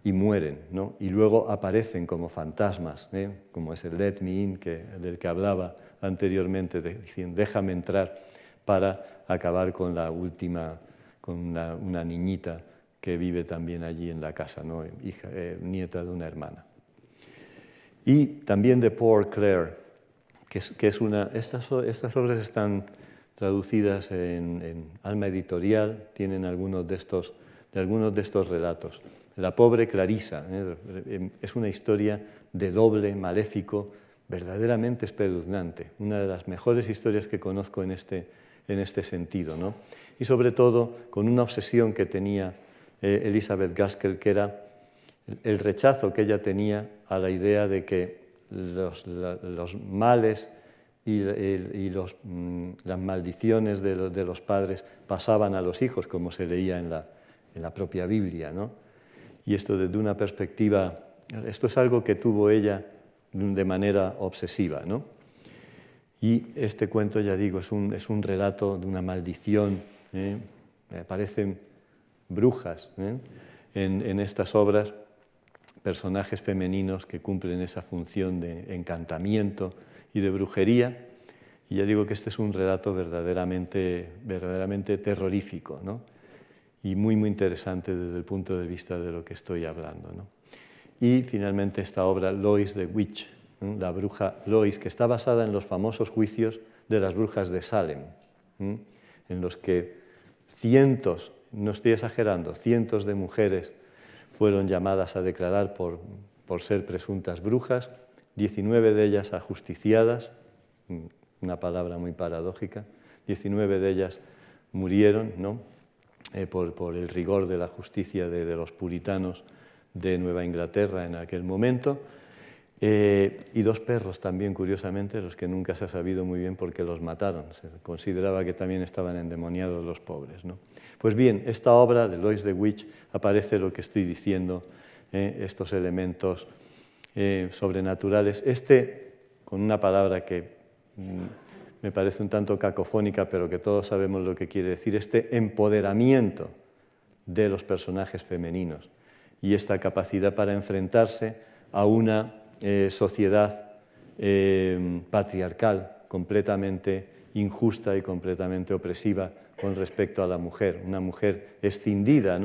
y mueren, y luego aparecen como fantasmas, ¿eh? como es el Let Me In que, del que hablaba anteriormente, de, déjame entrar para acabar con la última, con una, niñita que vive también allí en la casa, ¿no? Hija, eh, nieta de una hermana. Y también de Poor Claire, que es, una... Estas, estas obras están traducidas en, Alma Editorial, tienen algunos de estos, de algunos de estos relatos. La pobre Clarisa ¿eh? em, es una historia de doble maléfico verdaderamente espeluznante, una de las mejores historias que conozco en este, en este sentido. Y sobre todo con una obsesión que tenía eh, Elizabeth Gaskell, que era el, rechazo que ella tenía a la idea de que los males y, mm, las maldiciones de los, padres pasaban a los hijos, como se leía en la, propia Biblia. ¿no? Y esto desde una perspectiva, esto es algo que tuvo ella de manera obsesiva. ¿no? Y este cuento, ya digo, es un, es un relato de una maldición. ¿eh? Aparecen brujas ¿eh? en, estas obras, personajes femeninos que cumplen esa función de encantamiento y de brujería. Y ya digo que este es un relato verdaderamente, verdaderamente terrorífico ¿no? y muy, muy interesante desde el punto de vista de lo que estoy hablando. ¿no? Y finalmente esta obra, Lois the Witch, la bruja Lois, que está basada en los famosos juicios de las brujas de Salem, en los que cientos, no estoy exagerando, cientos de mujeres fueron llamadas a declarar por, por ser presuntas brujas 19 de ellas ajusticiadas, una palabra muy paradójica, 19 de ellas murieron ¿no? Eh, por, el rigor de la justicia de, los puritanos de Nueva Inglaterra en aquel momento, eh, y dos perros también, curiosamente, los que nunca se ha sabido muy bien por qué los mataron. Se consideraba que también estaban endemoniados los pobres. ¿no? Pues bien, esta obra de Lois de Witch aparece lo que estoy diciendo, eh, estos elementos eh, sobrenaturales. Este, con una palabra que mm, me parece un tanto cacofónica, pero que todos sabemos lo que quiere decir, este empoderamiento de los personajes femeninos y esta capacidad para enfrentarse a una eh, sociedad eh, patriarcal completamente injusta y completamente opresiva con respecto a la mujer, una mujer escindida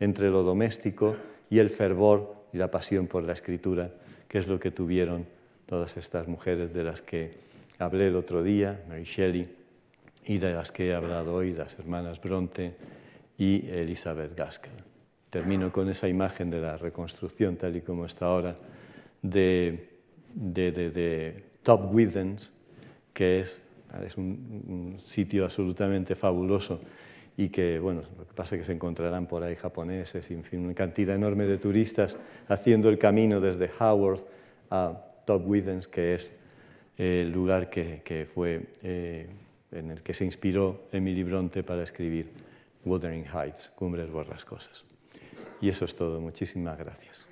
entre lo doméstico y el fervor y la pasión por la escritura que es lo que tuvieron todas estas mujeres de las que hablé el otro día, Mary Shelley, y de las que he hablado hoy, las hermanas Bronte y Elizabeth Gaskell. Termino con esa imagen de la reconstrucción tal y como está ahora de, de, Top Withens, que es, es un sitio absolutamente fabuloso y que, bueno, lo que pasa es que se encontrarán por ahí japoneses, en fin, una cantidad enorme de turistas haciendo el camino desde Haworth a Top Withens, que es eh, el lugar que, que fue eh, en el que se inspiró Emily Bronte para escribir Wuthering Heights, Cumbres Borrascosas. Y eso es todo. Muchísimas gracias.